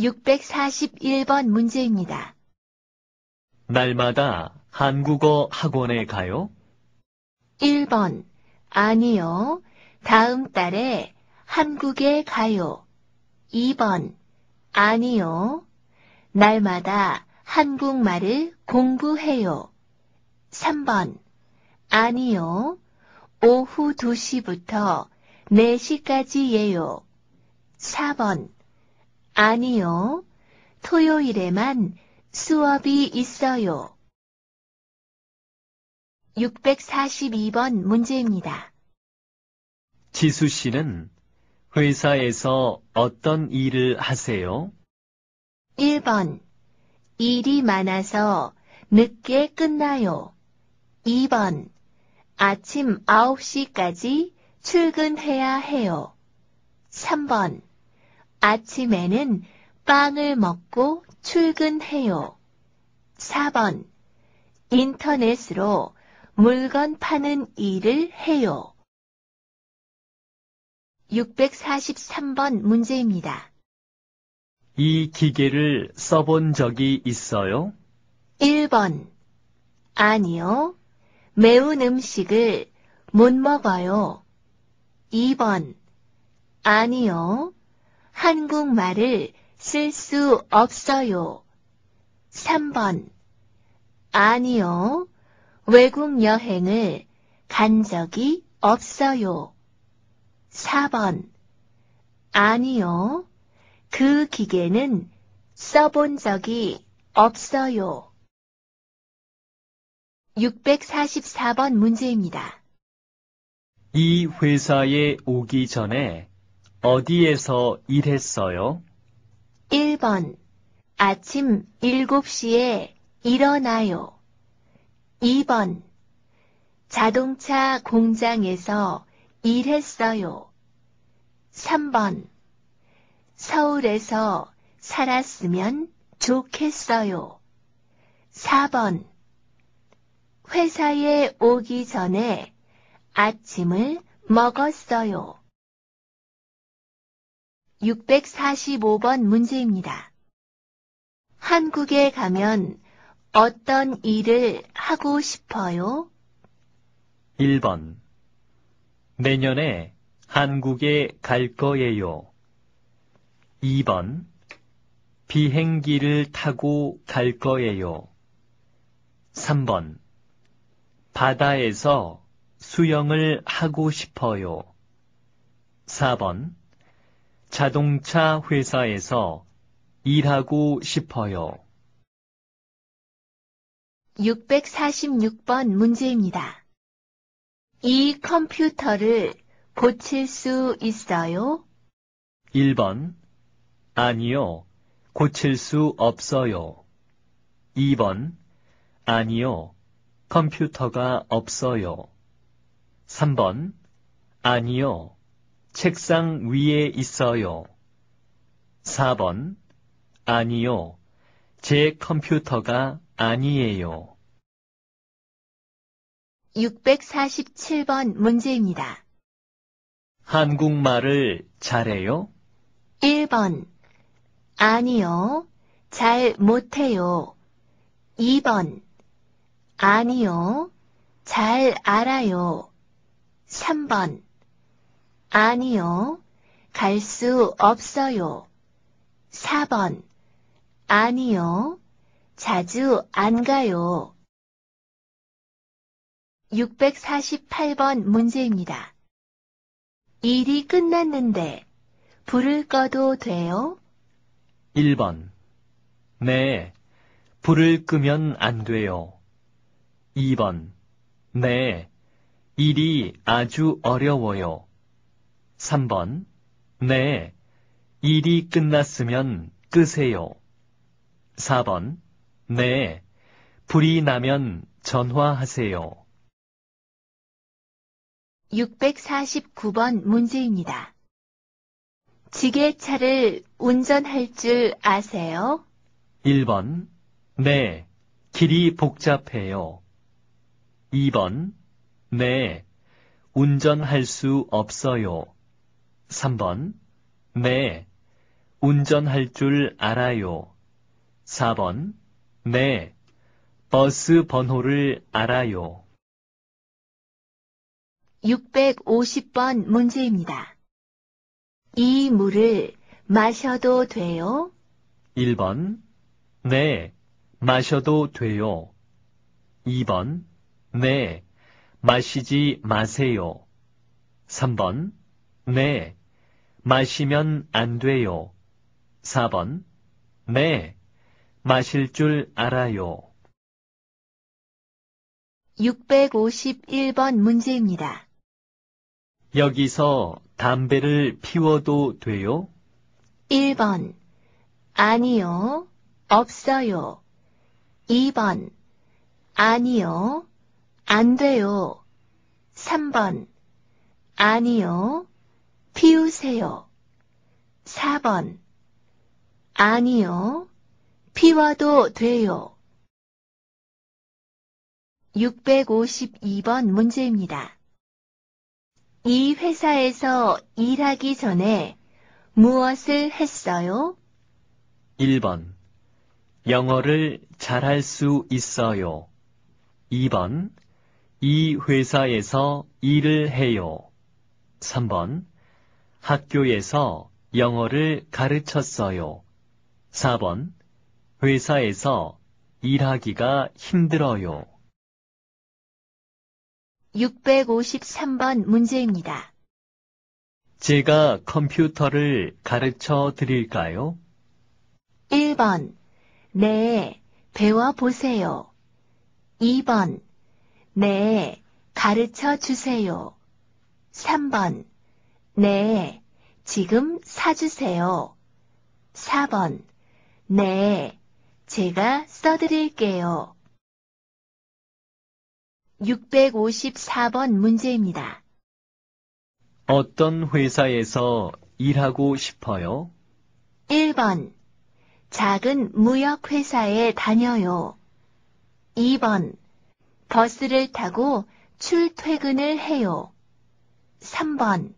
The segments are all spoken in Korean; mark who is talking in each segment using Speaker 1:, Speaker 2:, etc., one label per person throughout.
Speaker 1: 641번 문제입니다.
Speaker 2: 날마다 한국어 학원에 가요?
Speaker 3: 1번 아니요. 다음 달에 한국에 가요. 2번 아니요. 날마다 한국말을 공부해요. 3번 아니요. 오후 2시부터 4시까지예요. 4번 아니요. 토요일에만 수업이 있어요. 642번 문제입니다.
Speaker 2: 지수 씨는 회사에서 어떤 일을 하세요?
Speaker 3: 1번. 일이 많아서 늦게 끝나요. 2번. 아침 9시까지 출근해야 해요. 3번. 아침에는 빵을 먹고 출근해요. 4번. 인터넷으로 물건 파는 일을 해요. 643번 문제입니다.
Speaker 4: 이
Speaker 2: 기계를 써본 적이 있어요?
Speaker 3: 1번. 아니요. 매운 음식을 못 먹어요. 2번. 아니요. 한국말을 쓸 수 없어요. 3번. 아니요. 외국 여행을 간 적이 없어요. 4번. 아니요. 그 기계는 써본 적이 없어요. 644번 문제입니다.
Speaker 4: 이 회사에
Speaker 2: 오기 전에 어디에서 일했어요?
Speaker 3: 1번. 아침 7시에 일어나요. 2번. 자동차 공장에서 일했어요. 3번. 서울에서 살았으면 좋겠어요. 4번. 회사에 오기 전에 아침을 먹었어요. 645번 문제입니다. 한국에 가면 어떤 일을 하고 싶어요?
Speaker 2: 1번 내년에 한국에 갈 거예요. 2번 비행기를 타고 갈 거예요. 3번 바다에서 수영을 하고 싶어요. 4번 자동차 회사에서
Speaker 4: 일하고 싶어요.
Speaker 3: 646번 문제입니다. 이 컴퓨터를 고칠 수 있어요?
Speaker 2: 1번 아니요. 고칠 수 없어요. 2번 아니요. 컴퓨터가 없어요. 3번 아니요. 책상 위에 있어요. 4번.
Speaker 4: 아니요. 제 컴퓨터가 아니에요.
Speaker 3: 647번 문제입니다.
Speaker 4: 한국말을 잘해요?
Speaker 3: 1번. 아니요. 잘 못해요. 2번. 아니요. 잘 알아요. 3번. 아니요. 갈 수 없어요. 4번. 아니요. 자주 안 가요. 648번 문제입니다. 일이 끝났는데 불을 꺼도 돼요?
Speaker 4: 1번.
Speaker 2: 네. 불을 끄면 안 돼요. 2번. 네. 일이 아주 어려워요. 3번. 네. 일이 끝났으면 끄세요. 4번. 네. 불이 나면
Speaker 4: 전화하세요.
Speaker 3: 649번 문제입니다. 지게차를 운전할 줄 아세요?
Speaker 2: 1번. 네. 길이 복잡해요. 2번. 네. 운전할 수 없어요. 3번. 네. 운전할 줄 알아요. 4번. 네. 버스 번호를
Speaker 4: 알아요.
Speaker 3: 650번 문제입니다. 이 물을 마셔도 돼요?
Speaker 2: 1번. 네. 마셔도 돼요. 2번. 네. 마시지 마세요. 3번. 네. 마시면 안 돼요. 4번.
Speaker 4: 네. 마실 줄 알아요.
Speaker 3: 651번 문제입니다.
Speaker 4: 여기서
Speaker 2: 담배를 피워도 돼요?
Speaker 3: 1번. 아니요. 없어요. 2번. 아니요. 안 돼요. 3번. 아니요. 피우세요. 4번. 아니요. 피워도 돼요. 652번 문제입니다. 이 회사에서 일하기 전에 무엇을 했어요?
Speaker 2: 1번. 영어를 잘할 수 있어요. 2번. 이 회사에서 일을 해요. 3번. 학교에서 영어를 가르쳤어요.
Speaker 4: 4번. 회사에서 일하기가 힘들어요.
Speaker 3: 653번 문제입니다.
Speaker 2: 제가 컴퓨터를 가르쳐 드릴까요?
Speaker 3: 1번. 네, 배워보세요. 2번. 네, 가르쳐 주세요. 3번. 네, 지금 사주세요. 4번. 네, 제가 써드릴게요. 654번 문제입니다.
Speaker 4: 어떤
Speaker 2: 회사에서 일하고 싶어요?
Speaker 3: 1번. 작은 무역회사에 다녀요. 2번. 버스를 타고 출퇴근을 해요. 3번.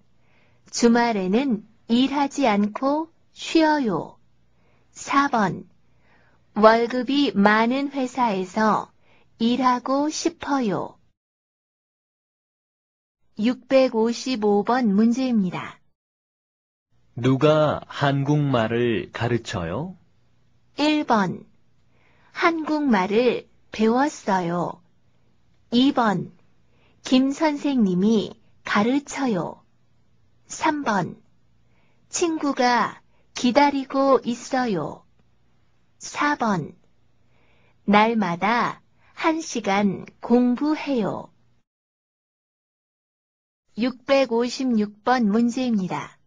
Speaker 3: 주말에는 일하지 않고 쉬어요. 4번. 월급이 많은 회사에서 일하고 싶어요. 655번 문제입니다.
Speaker 4: 누가 한국말을 가르쳐요?
Speaker 3: 1번. 한국말을 배웠어요. 2번. 김 선생님이 가르쳐요. 3번. 친구가 기다리고 있어요. 4번. 날마다 1시간 공부해요. 656번 문제입니다.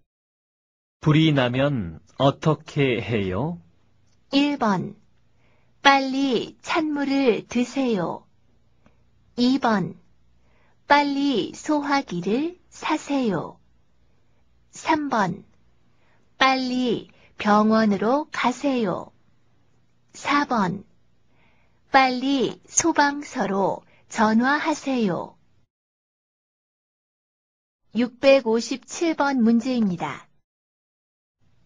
Speaker 4: 불이 나면 어떻게 해요?
Speaker 3: 1번. 빨리 찬물을 드세요. 2번. 빨리 소화기를 사세요. 3번. 빨리 병원으로 가세요. 4번. 빨리 소방서로 전화하세요. 657번 문제입니다.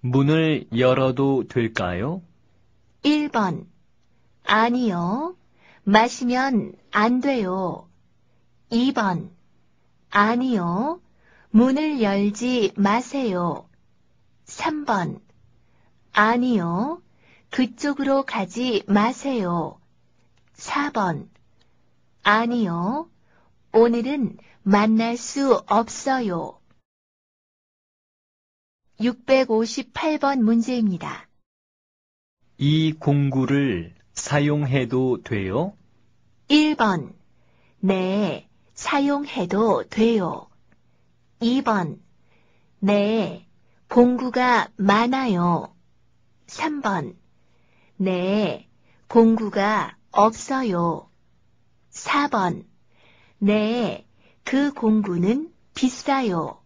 Speaker 4: 문을 열어도 될까요?
Speaker 3: 1번. 아니요. 마시면 안 돼요. 2번. 아니요. 문을 열지 마세요. 3번. 아니요. 그쪽으로 가지 마세요. 4번. 아니요. 오늘은 만날 수 없어요. 658번 문제입니다.
Speaker 4: 이 공구를 사용해도 돼요?
Speaker 3: 1번. 네, 사용해도 돼요. 2번. 네, 공구가 많아요. 3번. 네, 공구가 없어요. 4번. 네, 그 공구는 비싸요.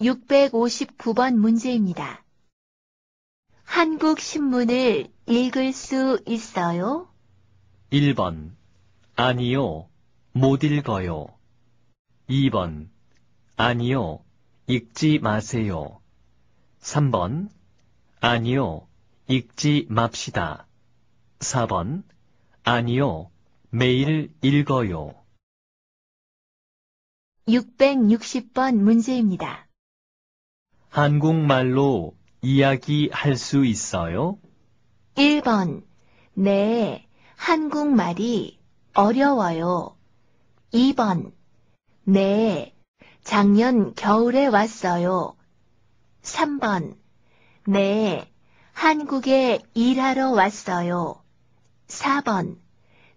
Speaker 3: 659번 문제입니다. 한국 신문을 읽을 수 있어요?
Speaker 2: 1번. 아니요. 못 읽어요. 2번. 아니요. 읽지 마세요. 3번. 아니요. 읽지 맙시다. 4번. 아니요.
Speaker 4: 매일 읽어요.
Speaker 3: 660번 문제입니다.
Speaker 4: 한국말로 이야기할
Speaker 2: 수 있어요?
Speaker 3: 1번. 네. 한국말이 어려워요. 2번. 네, 작년 겨울에 왔어요. 3번. 네, 한국에 일하러 왔어요. 4번.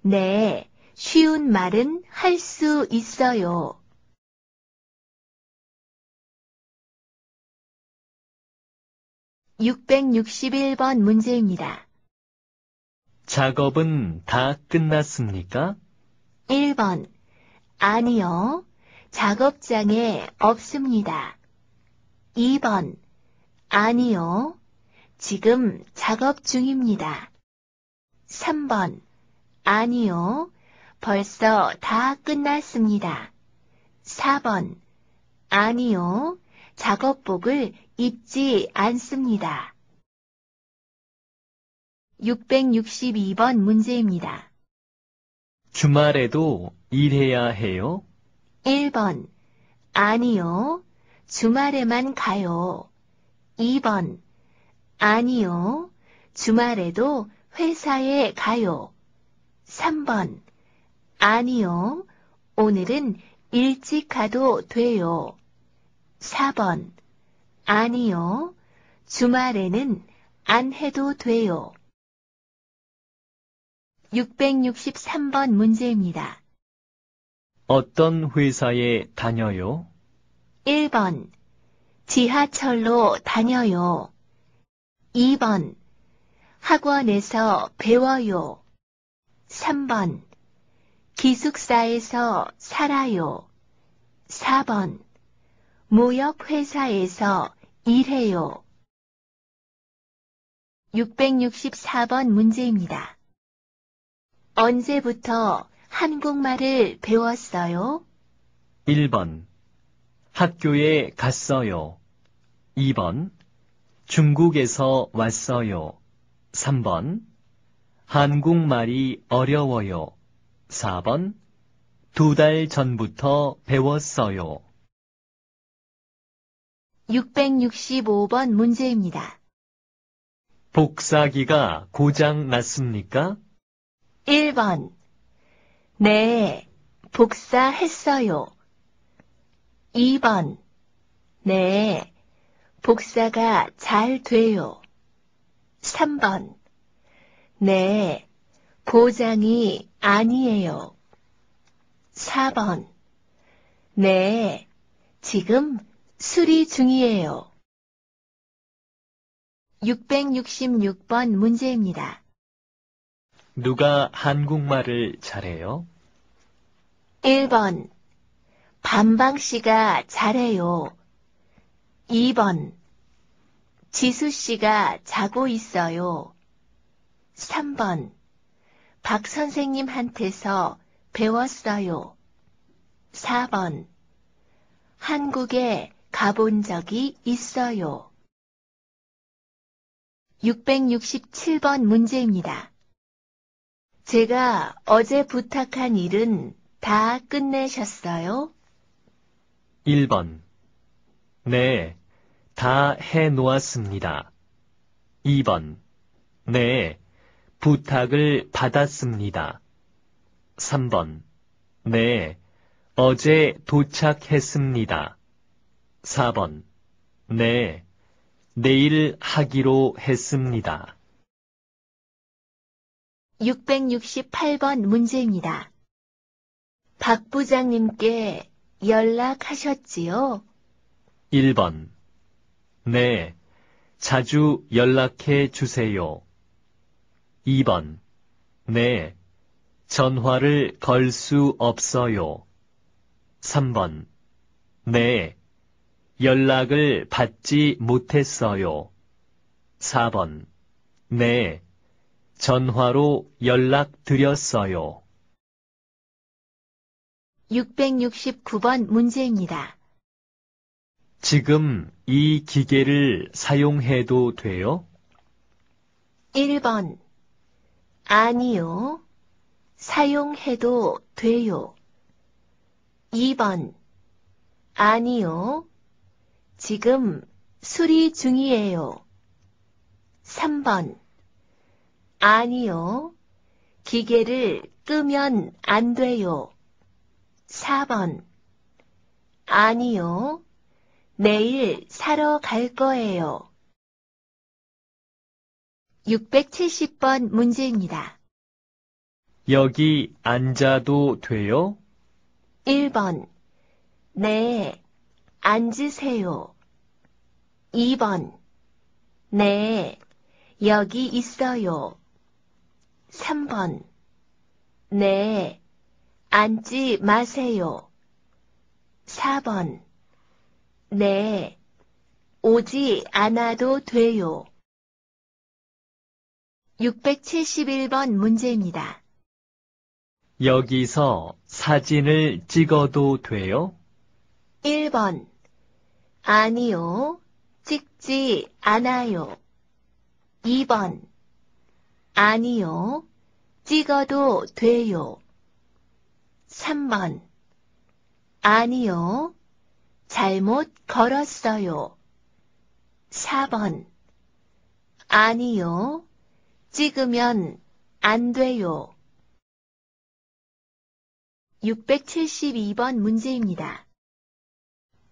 Speaker 3: 네,
Speaker 1: 쉬운 말은 할 수 있어요. 6 6 1번 문제입니다.
Speaker 2: 작업은 다 끝났습니까?
Speaker 3: 1번. 아니요. 작업장에 없습니다. 2번. 아니요. 지금 작업 중입니다. 3번. 아니요. 벌써 다 끝났습니다. 4번. 아니요. 작업복을 입지 않습니다. 662번 문제입니다.
Speaker 4: 주말에도 일해야 해요?
Speaker 3: 1번. 아니요. 주말에만 가요. 2번. 아니요. 주말에도 회사에 가요. 3번. 아니요. 오늘은 일찍 가도 돼요. 4번. 아니요. 주말에는 안 해도 돼요. 663번 문제입니다.
Speaker 4: 어떤 회사에 다녀요?
Speaker 3: 1번. 지하철로 다녀요. 2번. 학원에서 배워요. 3번. 기숙사에서 살아요. 4번. 무역회사에서 일해요. 664번 문제입니다. 언제부터 한국말을 배웠어요?
Speaker 2: 1번. 학교에 갔어요. 2번. 중국에서 왔어요. 3번. 한국말이 어려워요.
Speaker 4: 4번. 두 달 전부터 배웠어요.
Speaker 3: 665번 문제입니다.
Speaker 4: 복사기가 고장 났습니까?
Speaker 3: 1번. 네, 복사했어요. 2번. 네, 복사가 잘 돼요. 3번. 네, 보장이 아니에요. 4번. 네, 지금 수리 중이에요. 666번 문제입니다.
Speaker 4: 누가 한국말을
Speaker 2: 잘해요?
Speaker 3: 1번. 반방 씨가 잘해요. 2번. 지수 씨가 자고 있어요. 3번. 박 선생님한테서 배웠어요. 4번. 한국에 가본 적이 있어요. 667번 문제입니다. 제가 어제 부탁한 일은 다 끝내셨어요?
Speaker 2: 1번. 네, 다 해놓았습니다. 2번. 네, 부탁을 받았습니다. 3번. 네, 어제 도착했습니다. 4번. 네, 내일 하기로 했습니다.
Speaker 3: 668번 문제입니다. 박 부장님께 연락하셨지요?
Speaker 2: 1번. 네, 자주 연락해 주세요. 2번. 네, 전화를 걸 수 없어요. 3번. 네, 연락을 받지 못했어요. 4번. 네, 전화로 연락드렸어요.
Speaker 3: 669번 문제입니다.
Speaker 4: 지금 이 기계를 사용해도 돼요?
Speaker 3: 1번 아니요. 사용해도 돼요. 2번 아니요. 지금 수리 중이에요. 3번 아니요. 기계를 끄면 안 돼요. 4번. 아니요. 내일 사러 갈 거예요. 670번 문제입니다.
Speaker 4: 여기
Speaker 2: 앉아도 돼요?
Speaker 3: 1번. 네. 앉으세요. 2번. 네. 여기 있어요. 3번. 네, 앉지 마세요. 4번. 네, 오지 않아도 돼요. 671번 문제입니다.
Speaker 2: 여기서 사진을 찍어도 돼요?
Speaker 3: 1번. 아니요, 찍지 않아요. 2번. 아니요. 찍어도 돼요. 3번. 아니요. 잘못 걸었어요. 4번. 아니요. 찍으면 안 돼요. 672번 문제입니다.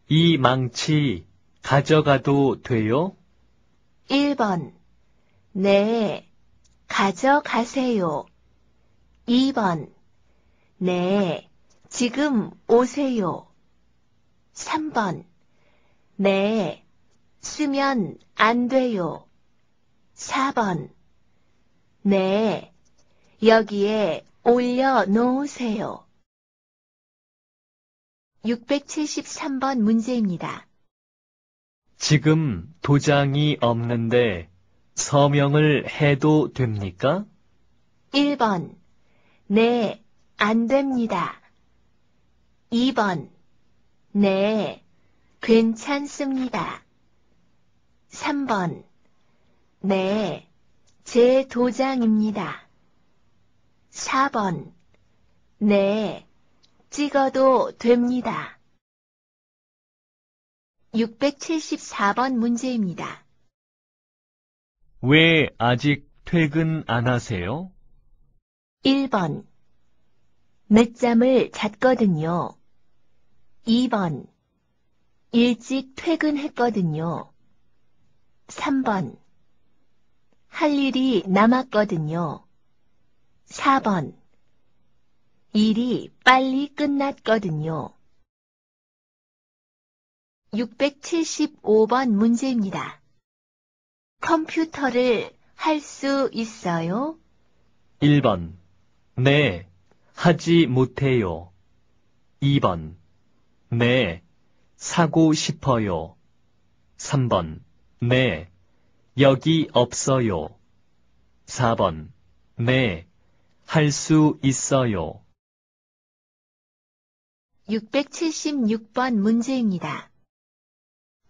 Speaker 2: 이 망치 가져가도 돼요?
Speaker 3: 1번. 네. 가져가세요. 2번. 네, 지금 오세요. 3번. 네, 쓰면 안 돼요. 4번. 네, 여기에 올려놓으세요. 673번 문제입니다.
Speaker 4: 지금 도장이 없는데
Speaker 2: 서명을 해도 됩니까?
Speaker 3: 1번. 네, 안 됩니다. 2번. 네, 괜찮습니다. 3번. 네, 제 도장입니다. 4번. 네, 찍어도 됩니다. 674번 문제입니다.
Speaker 4: 왜 아직 퇴근 안 하세요?
Speaker 3: 1번. 늦잠을 잤거든요. 2번. 일찍 퇴근했거든요. 3번. 할 일이 남았거든요. 4번. 일이 빨리 끝났거든요. 675번 문제입니다. 컴퓨터를 할 수 있어요?
Speaker 2: 1번. 네, 하지 못해요. 2번. 네, 사고 싶어요. 3번. 네, 여기 없어요.
Speaker 4: 4번. 네, 할 수 있어요.
Speaker 3: 676번 문제입니다.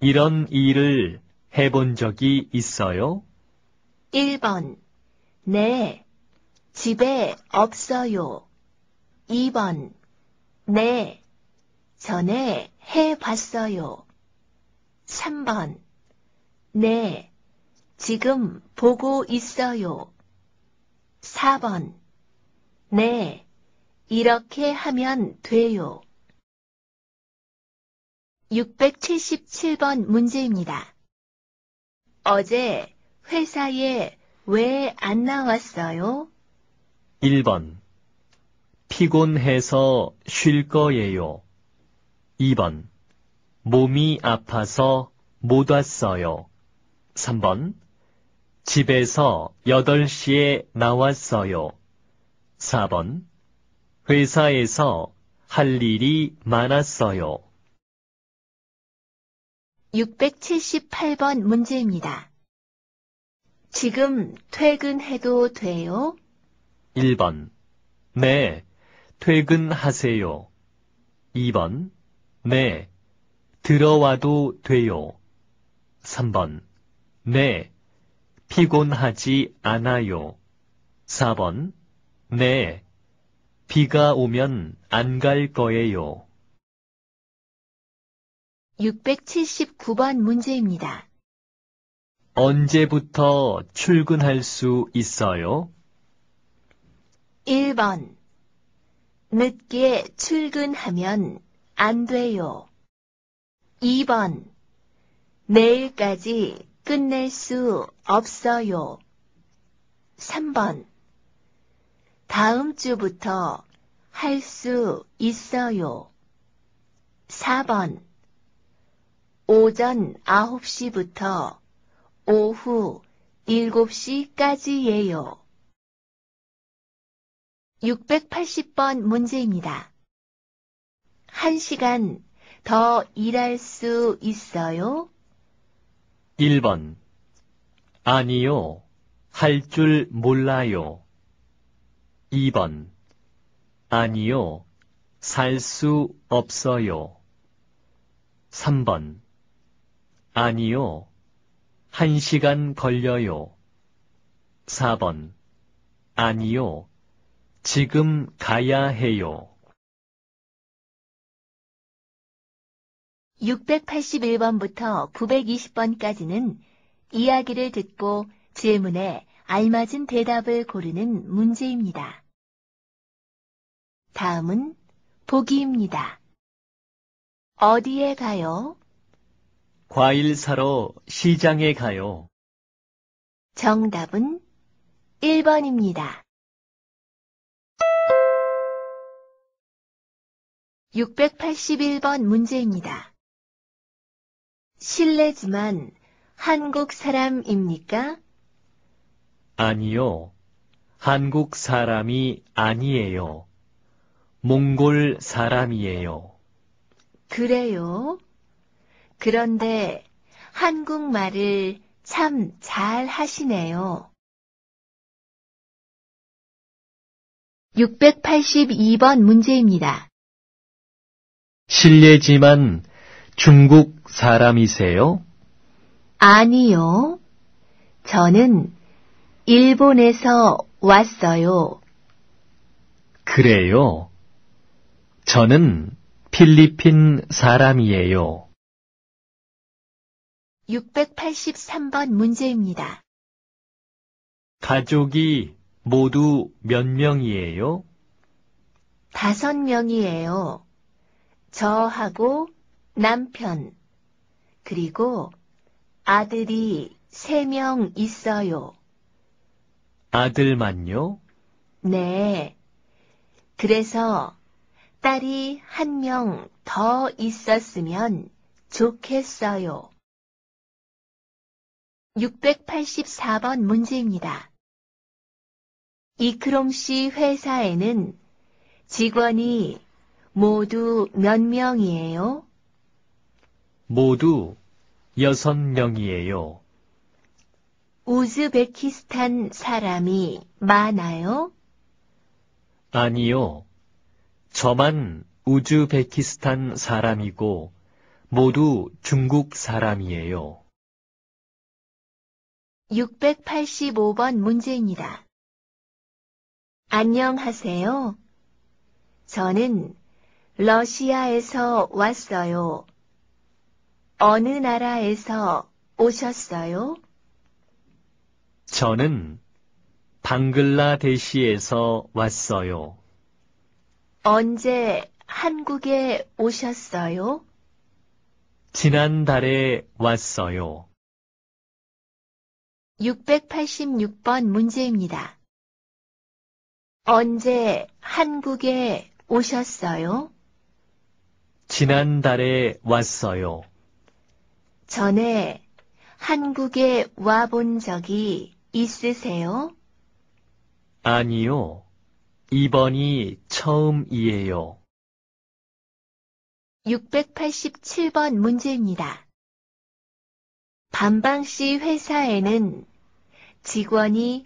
Speaker 4: 이런 일을 해본 적이 있어요?
Speaker 3: 1번. 네. 집에 없어요. 2번. 네. 전에 해 봤어요. 3번. 네. 지금 보고 있어요. 4번. 네. 이렇게 하면 돼요. 677번 문제입니다. 어제 회사에 왜 안 나왔어요?
Speaker 2: 1번 피곤해서 쉴 거예요. 2번 몸이 아파서 못 왔어요. 3번 집에서 8시에 나왔어요. 4번
Speaker 4: 회사에서 할 일이 많았어요.
Speaker 3: 678번 문제입니다. 지금 퇴근해도 돼요?
Speaker 4: 1번. 네.
Speaker 2: 퇴근하세요. 2번. 네. 들어와도 돼요. 3번. 네. 피곤하지 않아요. 4번. 네. 비가
Speaker 4: 오면 안 갈 거예요.
Speaker 3: 679번 문제입니다.
Speaker 4: 언제부터
Speaker 2: 출근할 수 있어요?
Speaker 3: 1번 늦게 출근하면 안 돼요. 2번 내일까지 끝낼 수 없어요. 3번 다음 주부터 할 수 있어요. 4번 오전 9시부터 오후 7시까지예요. 680번 문제입니다. 1시간 더 일할 수 있어요?
Speaker 2: 1번 아니요. 할 줄 몰라요. 2번 아니요. 살 수 없어요. 3번 아니요. 한 시간 걸려요.
Speaker 4: 4번. 아니요. 지금 가야 해요.
Speaker 1: 681번부터 920번까지는 이야기를 듣고
Speaker 3: 질문에 알맞은 대답을 고르는 문제입니다. 다음은 보기입니다. 어디에 가요?
Speaker 4: 과일 사러 시장에 가요.
Speaker 1: 정답은 1번입니다. 681번 문제입니다.
Speaker 3: 실례지만 한국 사람입니까?
Speaker 2: 아니요. 한국 사람이 아니에요. 몽골 사람이에요.
Speaker 3: 그래요?
Speaker 1: 그런데 한국말을 참 잘 하시네요. 682번 문제입니다.
Speaker 2: 실례지만 중국 사람이세요?
Speaker 3: 아니요. 저는 일본에서 왔어요.
Speaker 2: 그래요? 저는 필리핀 사람이에요.
Speaker 3: 683번 문제입니다.
Speaker 4: 가족이 모두 몇 명이에요?
Speaker 3: 다섯 명이에요. 저하고 남편, 그리고 아들이 세 명 있어요.
Speaker 2: 아들만요?
Speaker 3: 네. 그래서 딸이 한 명 더 있었으면
Speaker 1: 좋겠어요. 684번 문제입니다. 이크롬 씨 회사에는
Speaker 3: 직원이 모두 몇 명이에요?
Speaker 2: 모두 여섯 명이에요.
Speaker 3: 우즈베키스탄 사람이 많아요?
Speaker 2: 아니요. 저만 우즈베키스탄 사람이고 모두
Speaker 4: 중국 사람이에요.
Speaker 1: 685번 문제입니다. 안녕하세요.
Speaker 3: 저는 러시아에서 왔어요. 어느 나라에서 오셨어요?
Speaker 2: 저는 방글라데시에서 왔어요.
Speaker 3: 언제 한국에 오셨어요?
Speaker 4: 지난달에 왔어요.
Speaker 3: 686번 문제입니다. 언제 한국에 오셨어요?
Speaker 2: 지난달에 왔어요.
Speaker 3: 전에 한국에 와본 적이 있으세요?
Speaker 2: 아니요. 이번이
Speaker 4: 처음이에요.
Speaker 1: 687번 문제입니다. 반방씨 회사에는
Speaker 3: 직원이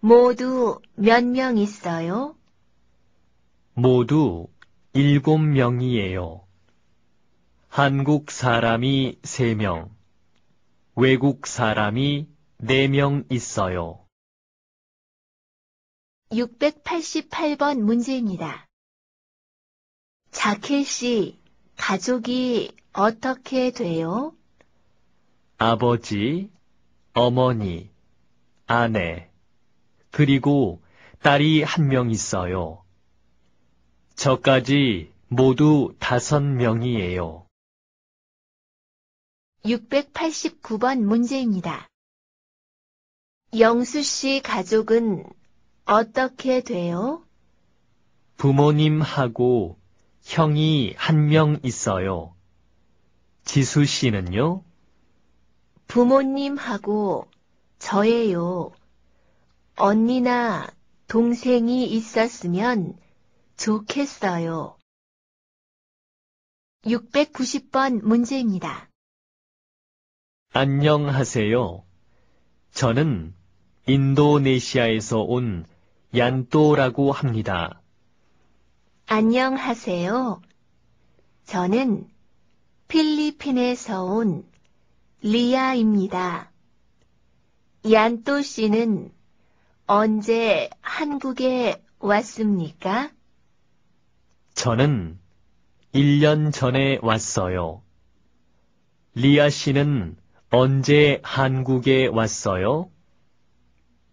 Speaker 3: 모두 몇 명 있어요?
Speaker 2: 모두 일곱 명이에요. 한국 사람이 세 명, 외국 사람이 네 명 있어요.
Speaker 1: 688번 문제입니다. 자켓 씨, 가족이 어떻게
Speaker 3: 돼요?
Speaker 2: 아버지, 어머니, 아내, 네. 그리고 딸이 한 명 있어요.
Speaker 4: 저까지 모두 다섯 명이에요.
Speaker 3: 689번 문제입니다. 영수 씨 가족은 어떻게 돼요?
Speaker 2: 부모님하고 형이 한 명 있어요. 지수 씨는요?
Speaker 3: 부모님하고 저예요. 언니나 동생이 있었으면
Speaker 1: 좋겠어요. 690번 문제입니다.
Speaker 4: 안녕하세요. 저는
Speaker 2: 인도네시아에서 온 얀또라고 합니다.
Speaker 3: 안녕하세요. 저는 필리핀에서 온 리아입니다. 얀또 씨는 언제 한국에 왔습니까?
Speaker 2: 저는 1년 전에 왔어요. 리아 씨는 언제 한국에 왔어요?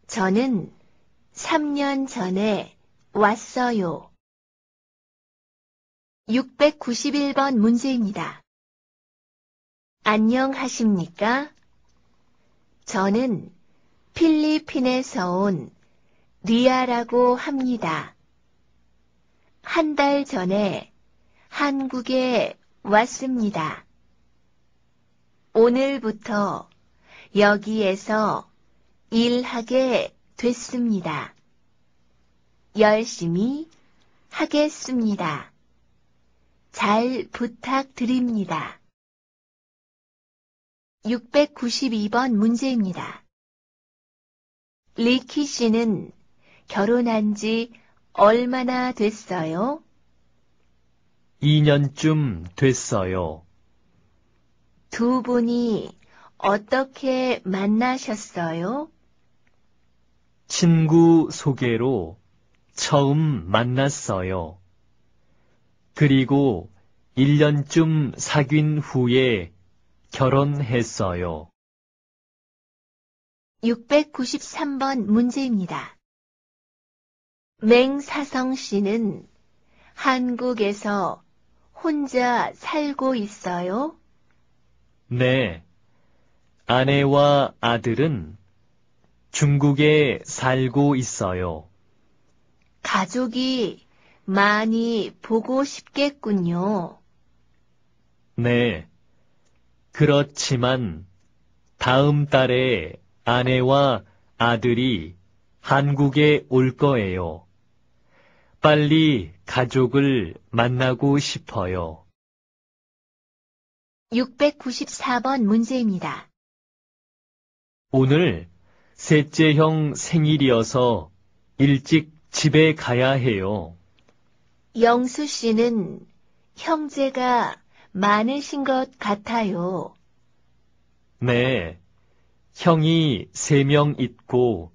Speaker 1: 저는 3년 전에 왔어요. 691번 문제입니다.
Speaker 3: 안녕하십니까? 저는 필리핀에서 온 리아라고 합니다. 한 달 전에 한국에 왔습니다. 오늘부터 여기에서 일하게 됐습니다. 열심히
Speaker 1: 하겠습니다. 잘 부탁드립니다. 692번 문제입니다.
Speaker 3: 리키 씨는 결혼한 지 얼마나 됐어요?
Speaker 2: 2년쯤 됐어요.
Speaker 3: 두 분이 어떻게 만나셨어요?
Speaker 2: 친구 소개로 처음 만났어요. 그리고 1년쯤 사귄 후에
Speaker 4: 결혼했어요.
Speaker 1: 693번 문제입니다. 맹사성 씨는
Speaker 3: 한국에서 혼자 살고 있어요?
Speaker 2: 네. 아내와 아들은 중국에 살고 있어요.
Speaker 3: 가족이 많이 보고 싶겠군요.
Speaker 2: 네. 그렇지만 다음 달에 아내와 아들이 한국에 올 거예요. 빨리
Speaker 4: 가족을 만나고 싶어요.
Speaker 2: 694번
Speaker 1: 문제입니다.
Speaker 4: 오늘 셋째 형
Speaker 2: 생일이어서 일찍 집에 가야 해요.
Speaker 3: 영수 씨는 형제가 많으신 것 같아요.
Speaker 2: 네, 형이 세 명 있고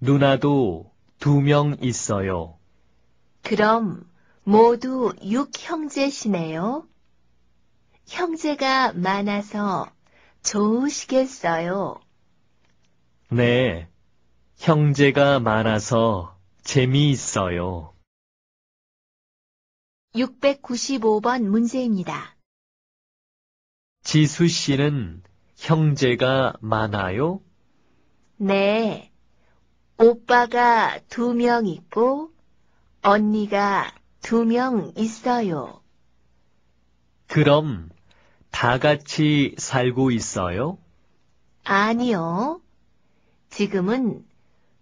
Speaker 2: 누나도 두 명 있어요. 그럼
Speaker 3: 모두 육형제시네요. 형제가 많아서 좋으시겠어요.
Speaker 2: 네,
Speaker 4: 형제가 많아서 재미있어요.
Speaker 3: 695번 문제입니다.
Speaker 4: 지수 씨는 형제가 많아요?
Speaker 3: 네. 오빠가 두 명 있고 언니가 두 명 있어요.
Speaker 2: 그럼 다 같이 살고 있어요?
Speaker 3: 아니요. 지금은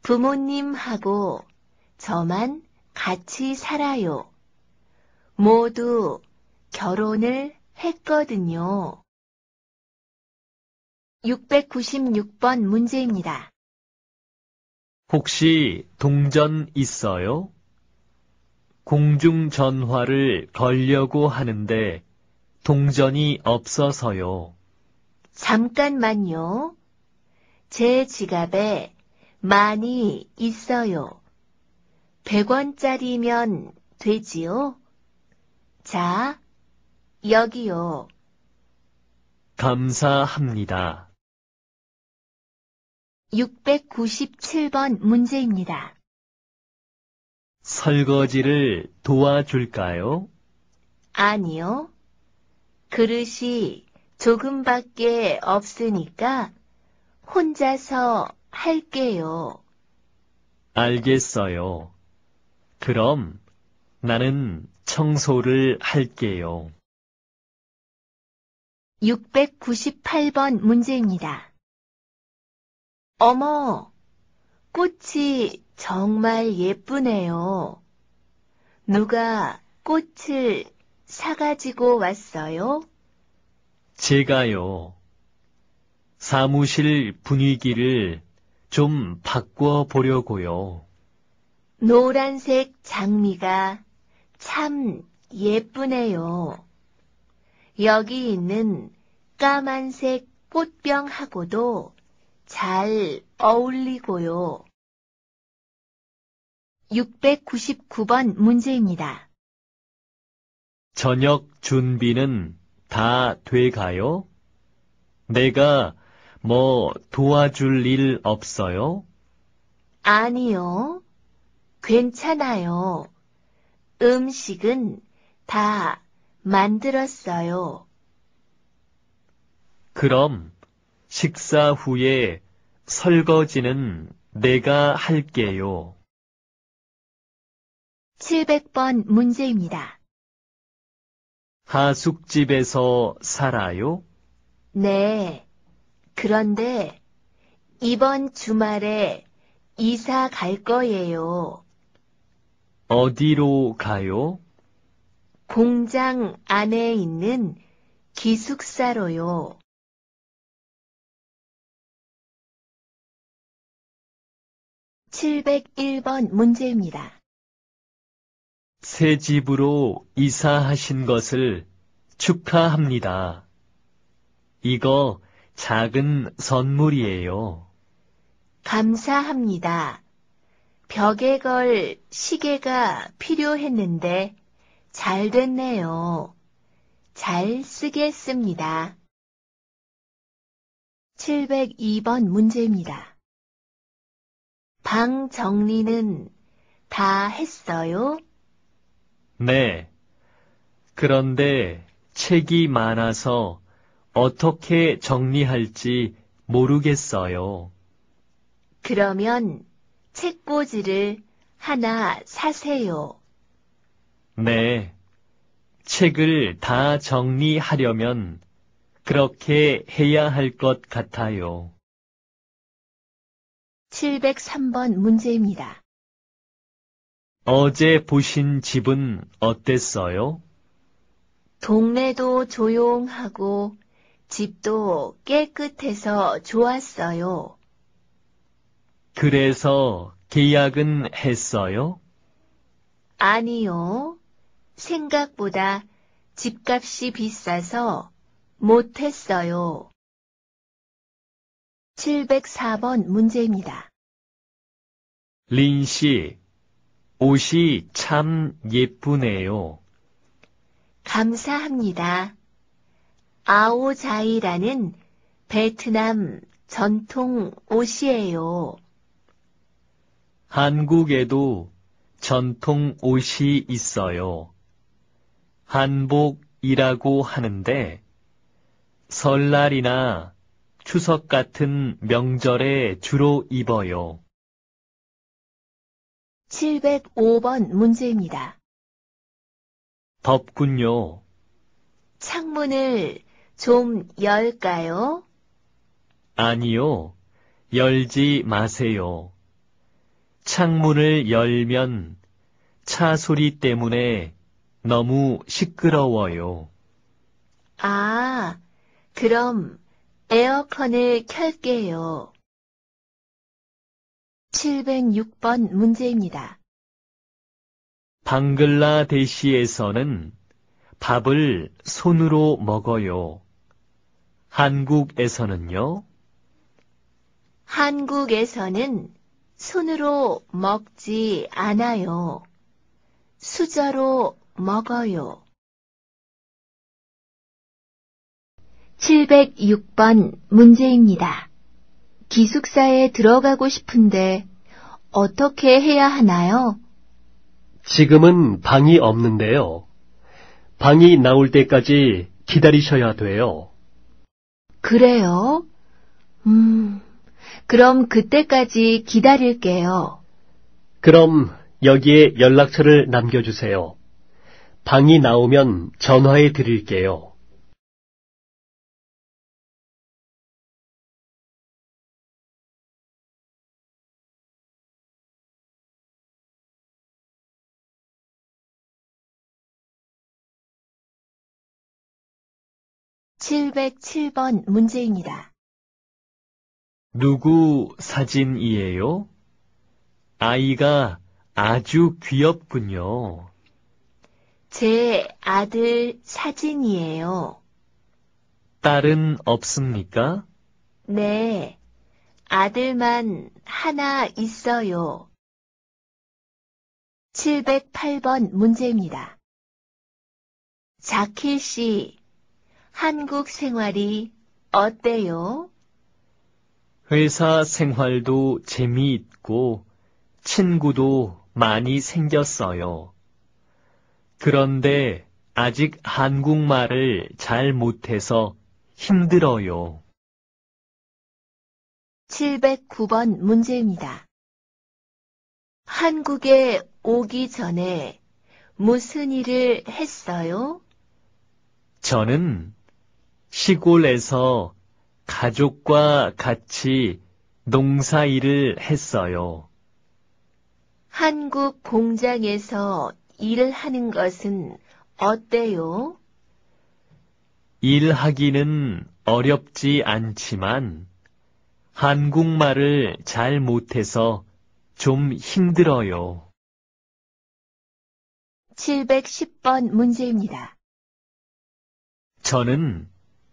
Speaker 3: 부모님하고 저만 같이 살아요. 모두 결혼을 했거든요. 696번 문제입니다.
Speaker 4: 혹시 동전 있어요? 공중
Speaker 2: 전화를 걸려고 하는데 동전이 없어서요.
Speaker 3: 잠깐만요. 제 지갑에 많이 있어요. 100원짜리면 되지요? 자, 여기요.
Speaker 4: 감사합니다.
Speaker 1: 697번 문제입니다.
Speaker 4: 설거지를
Speaker 2: 도와줄까요?
Speaker 3: 아니요. 그릇이 조금밖에 없으니까 혼자서 할게요.
Speaker 4: 알겠어요. 그럼 나는 청소를 할게요.
Speaker 1: 698번 문제입니다.
Speaker 4: 어머,
Speaker 3: 꽃이 정말 예쁘네요. 누가 꽃을 사가지고 왔어요?
Speaker 2: 제가요. 사무실 분위기를 좀 바꿔 보려고요.
Speaker 3: 노란색 장미가 참 예쁘네요. 여기 있는 까만색 꽃병하고도 잘 어울리고요.
Speaker 1: 699번 문제입니다.
Speaker 4: 저녁 준비는 다 돼가요?
Speaker 2: 내가 뭐 도와줄 일 없어요?
Speaker 3: 아니요. 괜찮아요. 음식은 다 만들었어요.
Speaker 2: 그럼 식사 후에 설거지는
Speaker 4: 내가 할게요.
Speaker 1: 700번 문제입니다.
Speaker 4: 하숙집에서 살아요?
Speaker 3: 네. 그런데 이번 주말에 이사 갈 거예요.
Speaker 2: 어디로 가요?
Speaker 1: 공장 안에 있는 기숙사로요. 701번 문제입니다.
Speaker 2: 새 집으로 이사하신 것을 축하합니다. 이거 작은 선물이에요.
Speaker 3: 감사합니다. 벽에 걸 시계가 필요했는데 잘 됐네요. 잘 쓰겠습니다. 702번 문제입니다. 방 정리는 다 했어요?
Speaker 2: 네. 그런데 책이 많아서 어떻게 정리할지 모르겠어요.
Speaker 3: 그러면 책꽂이를 하나 사세요.
Speaker 2: 네. 책을 다 정리하려면 그렇게
Speaker 4: 해야 할 것 같아요.
Speaker 2: 703번
Speaker 3: 문제입니다.
Speaker 4: 어제 보신 집은
Speaker 2: 어땠어요?
Speaker 3: 동네도 조용하고 집도 깨끗해서 좋았어요.
Speaker 2: 그래서 계약은 했어요?
Speaker 3: 아니요. 생각보다 집값이 비싸서 못했어요. 704번 문제입니다.
Speaker 4: 린 씨, 옷이 참 예쁘네요.
Speaker 3: 감사합니다. 아오자이라는 베트남 전통 옷이에요.
Speaker 2: 한국에도 전통 옷이 있어요. 한복이라고 하는데
Speaker 4: 설날이나 추석 같은 명절에 주로 입어요.
Speaker 1: 705번 문제입니다.
Speaker 4: 덥군요.
Speaker 1: 창문을 좀
Speaker 3: 열까요?
Speaker 2: 아니요. 열지 마세요. 창문을 열면 차 소리 때문에
Speaker 4: 너무 시끄러워요.
Speaker 3: 아, 그럼
Speaker 1: 에어컨을 켤게요. 706번 문제입니다.
Speaker 4: 방글라데시에서는
Speaker 2: 밥을 손으로 먹어요. 한국에서는요?
Speaker 3: 한국에서는 손으로 먹지 않아요. 수저로
Speaker 1: 먹어요. 706번 문제입니다. 기숙사에 들어가고 싶은데
Speaker 3: 어떻게 해야 하나요?
Speaker 2: 지금은 방이 없는데요. 방이 나올 때까지 기다리셔야 돼요.
Speaker 3: 그래요? 음, 그럼 그때까지 기다릴게요.
Speaker 2: 그럼 여기에 연락처를 남겨주세요. 방이 나오면 전화해 드릴게요.
Speaker 1: 707번 문제입니다.
Speaker 2: 누구 사진이에요? 아이가 아주 귀엽군요.
Speaker 3: 제 아들 사진이에요.
Speaker 2: 딸은
Speaker 4: 없습니까?
Speaker 3: 네. 아들만 하나
Speaker 1: 있어요. 708번 문제입니다. 자킬 씨, 한국 생활이
Speaker 3: 어때요?
Speaker 2: 회사 생활도 재미있고 친구도 많이 생겼어요. 그런데 아직 한국말을 잘 못해서 힘들어요.
Speaker 1: 709번 문제입니다. 한국에 오기 전에 무슨
Speaker 3: 일을 했어요?
Speaker 2: 저는 시골에서 가족과 같이 농사일을 했어요.
Speaker 3: 한국 공장에서 일하는 것은 어때요?
Speaker 2: 일하기는 어렵지 않지만 한국말을 잘 못해서
Speaker 4: 좀 힘들어요.
Speaker 2: 710번
Speaker 1: 문제입니다.
Speaker 4: 저는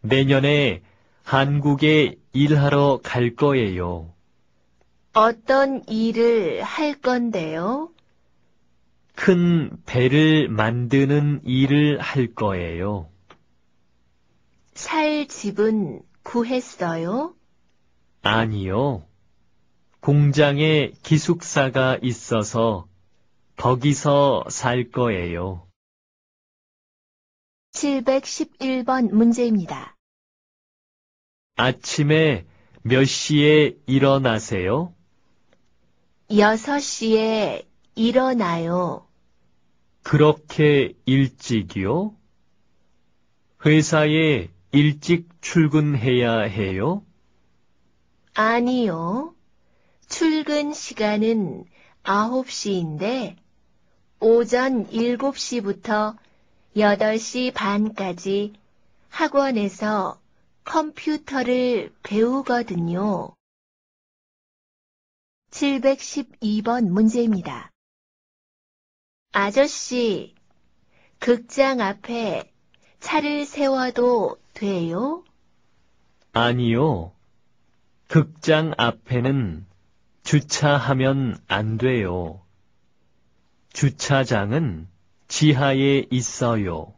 Speaker 4: 내년에
Speaker 2: 한국에 일하러 갈 거예요.
Speaker 3: 어떤 일을 할 건데요?
Speaker 2: 큰 배를 만드는 일을 할 거예요.
Speaker 3: 살 집은 구했어요?
Speaker 2: 아니요. 공장에
Speaker 4: 기숙사가 있어서 거기서 살 거예요.
Speaker 3: 711번 문제입니다.
Speaker 4: 아침에 몇 시에 일어나세요?
Speaker 3: 6시에 일어나요.
Speaker 2: 그렇게 일찍이요? 회사에 일찍 출근해야 해요?
Speaker 3: 아니요. 출근 시간은 9시인데 오전 7시부터 8시 반까지 학원에서
Speaker 1: 컴퓨터를 배우거든요. 712번 문제입니다. 아저씨,
Speaker 3: 극장 앞에 차를 세워도 돼요?
Speaker 2: 아니요. 극장 앞에는 주차하면 안 돼요. 주차장은 지하에 있어요.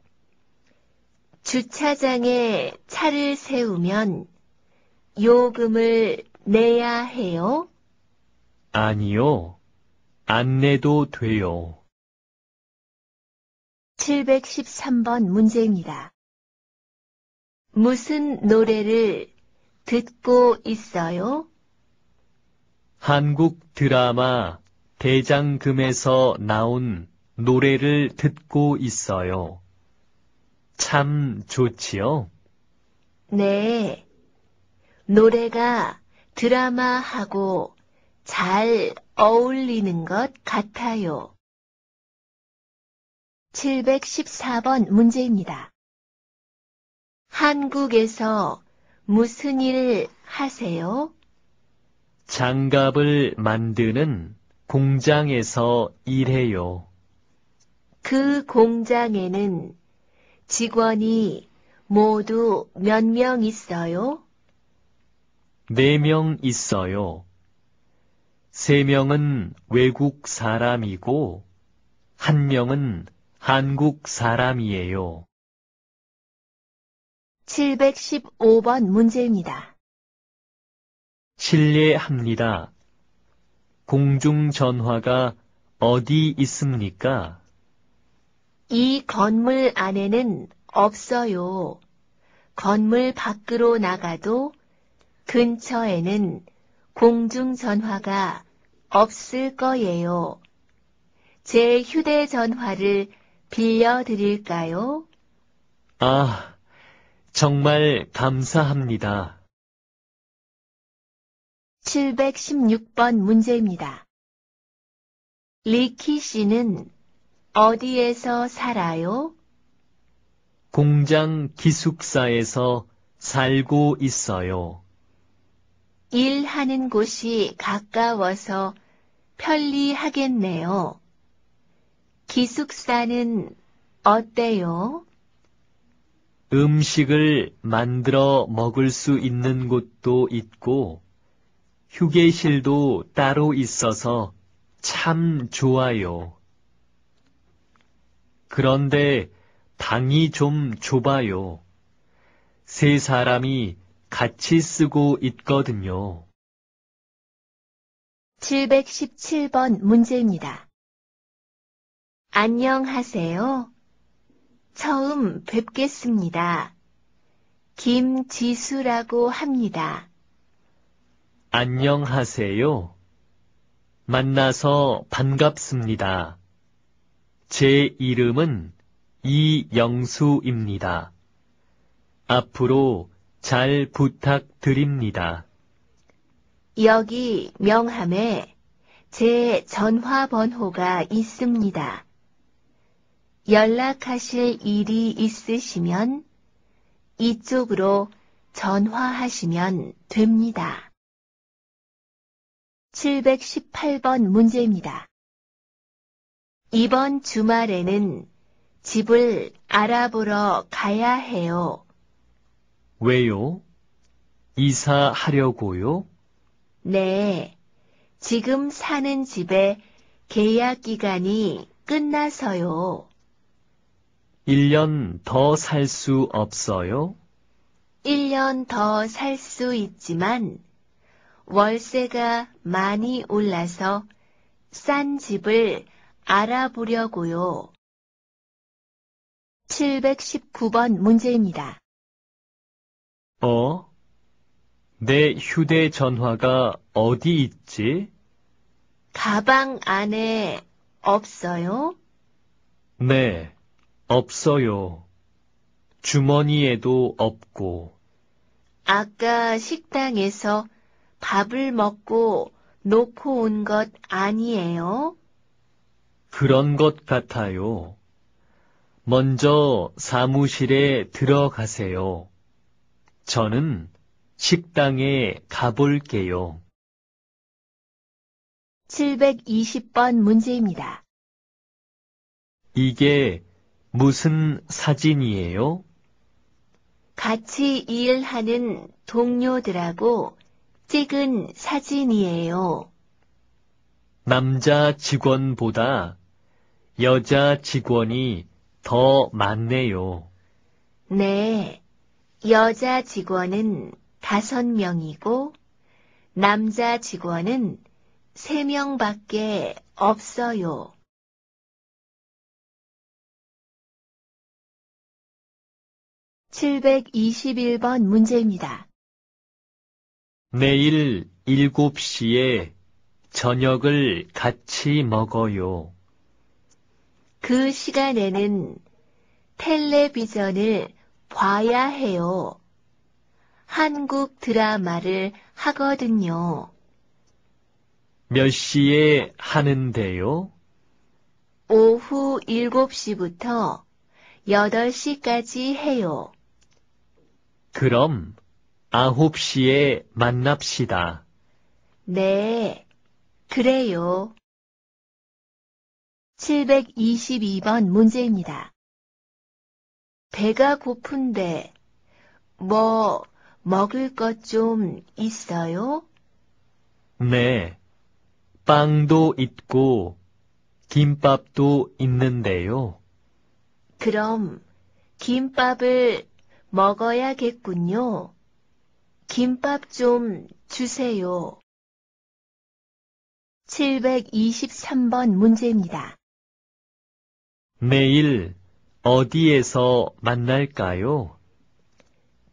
Speaker 3: 주차장에 차를 세우면 요금을 내야 해요?
Speaker 4: 아니요. 안 내도 돼요.
Speaker 1: 713번 문제입니다. 무슨 노래를
Speaker 3: 듣고 있어요?
Speaker 2: 한국 드라마 대장금에서 나온 노래를 듣고 있어요. 참 좋지요?
Speaker 3: 네. 노래가 드라마하고 잘
Speaker 1: 어울리는 것 같아요. 714번 문제입니다. 한국에서
Speaker 3: 무슨 일 하세요?
Speaker 2: 장갑을 만드는 공장에서 일해요.
Speaker 3: 그 공장에는 직원이 모두 몇 명 있어요?
Speaker 2: 네 명 있어요. 세 명은 외국 사람이고 한 명은 한국
Speaker 4: 사람이에요.
Speaker 1: 715번 문제입니다.
Speaker 4: 실례합니다.
Speaker 2: 공중전화가 어디 있습니까?
Speaker 3: 이 건물 안에는 없어요. 건물 밖으로 나가도 근처에는 공중전화가 없을 거예요. 제 휴대전화를 빌려드릴까요?
Speaker 2: 아, 정말 감사합니다.
Speaker 1: 716번 문제입니다. 리키 씨는 어디에서 살아요?
Speaker 2: 공장 기숙사에서 살고 있어요.
Speaker 3: 일하는 곳이 가까워서 편리하겠네요. 기숙사는 어때요?
Speaker 2: 음식을 만들어 먹을 수 있는 곳도 있고, 휴게실도 따로 있어서 참 좋아요. 그런데 방이 좀 좁아요. 세 사람이
Speaker 4: 같이 쓰고 있거든요.
Speaker 1: 717번 문제입니다. 안녕하세요.
Speaker 3: 처음 뵙겠습니다. 김지수라고 합니다.
Speaker 2: 안녕하세요. 만나서 반갑습니다. 제 이름은 이영수입니다. 앞으로 잘 부탁드립니다.
Speaker 3: 여기 명함에 제 전화번호가 있습니다. 연락하실 일이 있으시면 이쪽으로
Speaker 1: 전화하시면 됩니다. 718번 문제입니다. 이번 주말에는
Speaker 3: 집을 알아보러 가야 해요.
Speaker 2: 왜요? 이사하려고요?
Speaker 3: 네. 지금 사는 집에 계약 기간이 끝나서요.
Speaker 2: 1년 더 살 수 없어요?
Speaker 3: 1년 더 살 수 있지만 월세가 많이 올라서 싼 집을 알아보려고요. 719번 문제입니다.
Speaker 2: 어? 내 휴대전화가 어디 있지?
Speaker 3: 가방 안에 없어요?
Speaker 2: 네, 없어요. 주머니에도 없고.
Speaker 3: 아까 식당에서 밥을 먹고 놓고 온 것 아니에요?
Speaker 2: 그런 것 같아요. 먼저 사무실에 들어가세요. 저는
Speaker 4: 식당에 가볼게요.
Speaker 1: 720번 문제입니다.
Speaker 4: 이게
Speaker 2: 무슨 사진이에요?
Speaker 3: 같이 일하는 동료들하고 찍은 사진이에요.
Speaker 2: 남자 직원보다 여자 직원이 더 많네요.
Speaker 3: 네, 여자 직원은 다섯 명이고 남자 직원은 세
Speaker 1: 명밖에 없어요. 칠백이번 문제입니다.
Speaker 4: 내일 7 시에 저녁을
Speaker 2: 같이 먹어요.
Speaker 3: 그 시간에는 텔레비전을 봐야 해요. 한국 드라마를 하거든요.
Speaker 2: 몇 시에 하는데요?
Speaker 3: 오후 7시부터 8시까지 해요.
Speaker 2: 그럼 9시에 만납시다.
Speaker 3: 네, 그래요.
Speaker 1: 722번 문제입니다. 배가 고픈데 뭐 먹을
Speaker 3: 것 좀 있어요?
Speaker 4: 네. 빵도
Speaker 2: 있고 김밥도 있는데요.
Speaker 3: 그럼 김밥을 먹어야겠군요.
Speaker 1: 김밥 좀 주세요. 723번 문제입니다.
Speaker 2: 매일 어디에서 만날까요?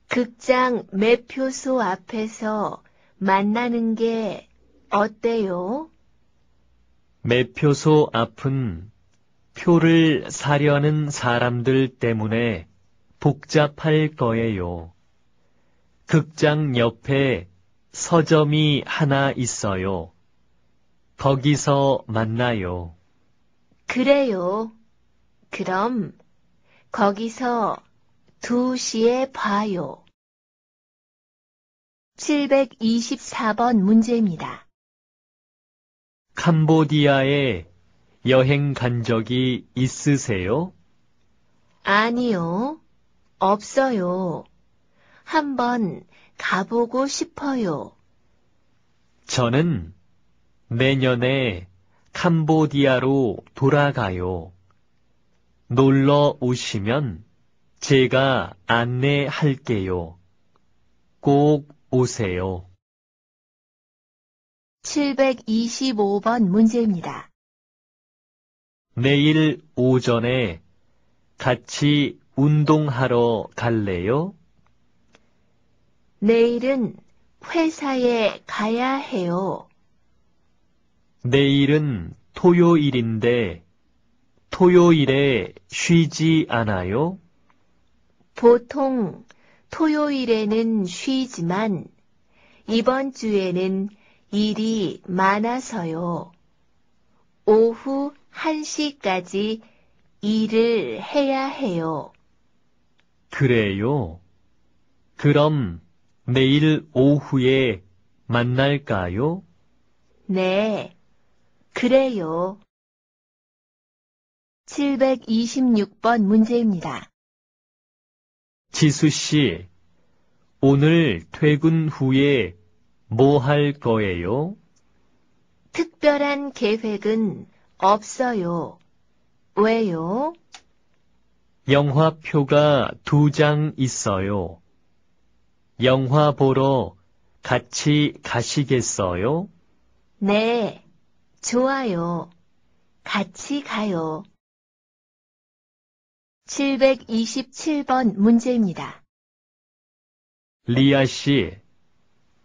Speaker 3: 극장 매표소 앞에서 만나는 게 어때요?
Speaker 2: 매표소 앞은 표를 사려는 사람들 때문에 복잡할 거예요. 극장 옆에 서점이 하나 있어요. 거기서 만나요.
Speaker 3: 그래요. 그럼
Speaker 1: 거기서 2시에 봐요. 724번 문제입니다.
Speaker 2: 캄보디아에 여행 간 적이 있으세요?
Speaker 3: 아니요. 없어요. 한번 가보고 싶어요.
Speaker 2: 저는 내년에 캄보디아로 돌아가요. 놀러 오시면 제가 안내할게요. 꼭
Speaker 4: 오세요.
Speaker 1: 725번 문제입니다.
Speaker 4: 내일 오전에
Speaker 2: 같이 운동하러 갈래요?
Speaker 3: 내일은 회사에 가야 해요.
Speaker 2: 내일은 토요일인데 토요일에 쉬지 않아요?
Speaker 3: 보통 토요일에는 쉬지만 이번 주에는 일이 많아서요. 오후 1시까지 일을 해야 해요.
Speaker 2: 그래요? 그럼 내일 오후에 만날까요?
Speaker 3: 네,
Speaker 1: 그래요. 726번 문제입니다.
Speaker 4: 지수 씨, 오늘
Speaker 2: 퇴근 후에 뭐 할 거예요?
Speaker 3: 특별한 계획은 없어요. 왜요?
Speaker 2: 영화표가 두 장 있어요. 영화 보러 같이 가시겠어요?
Speaker 3: 네,
Speaker 1: 좋아요. 같이 가요. 727번 문제입니다.
Speaker 4: 리아 씨,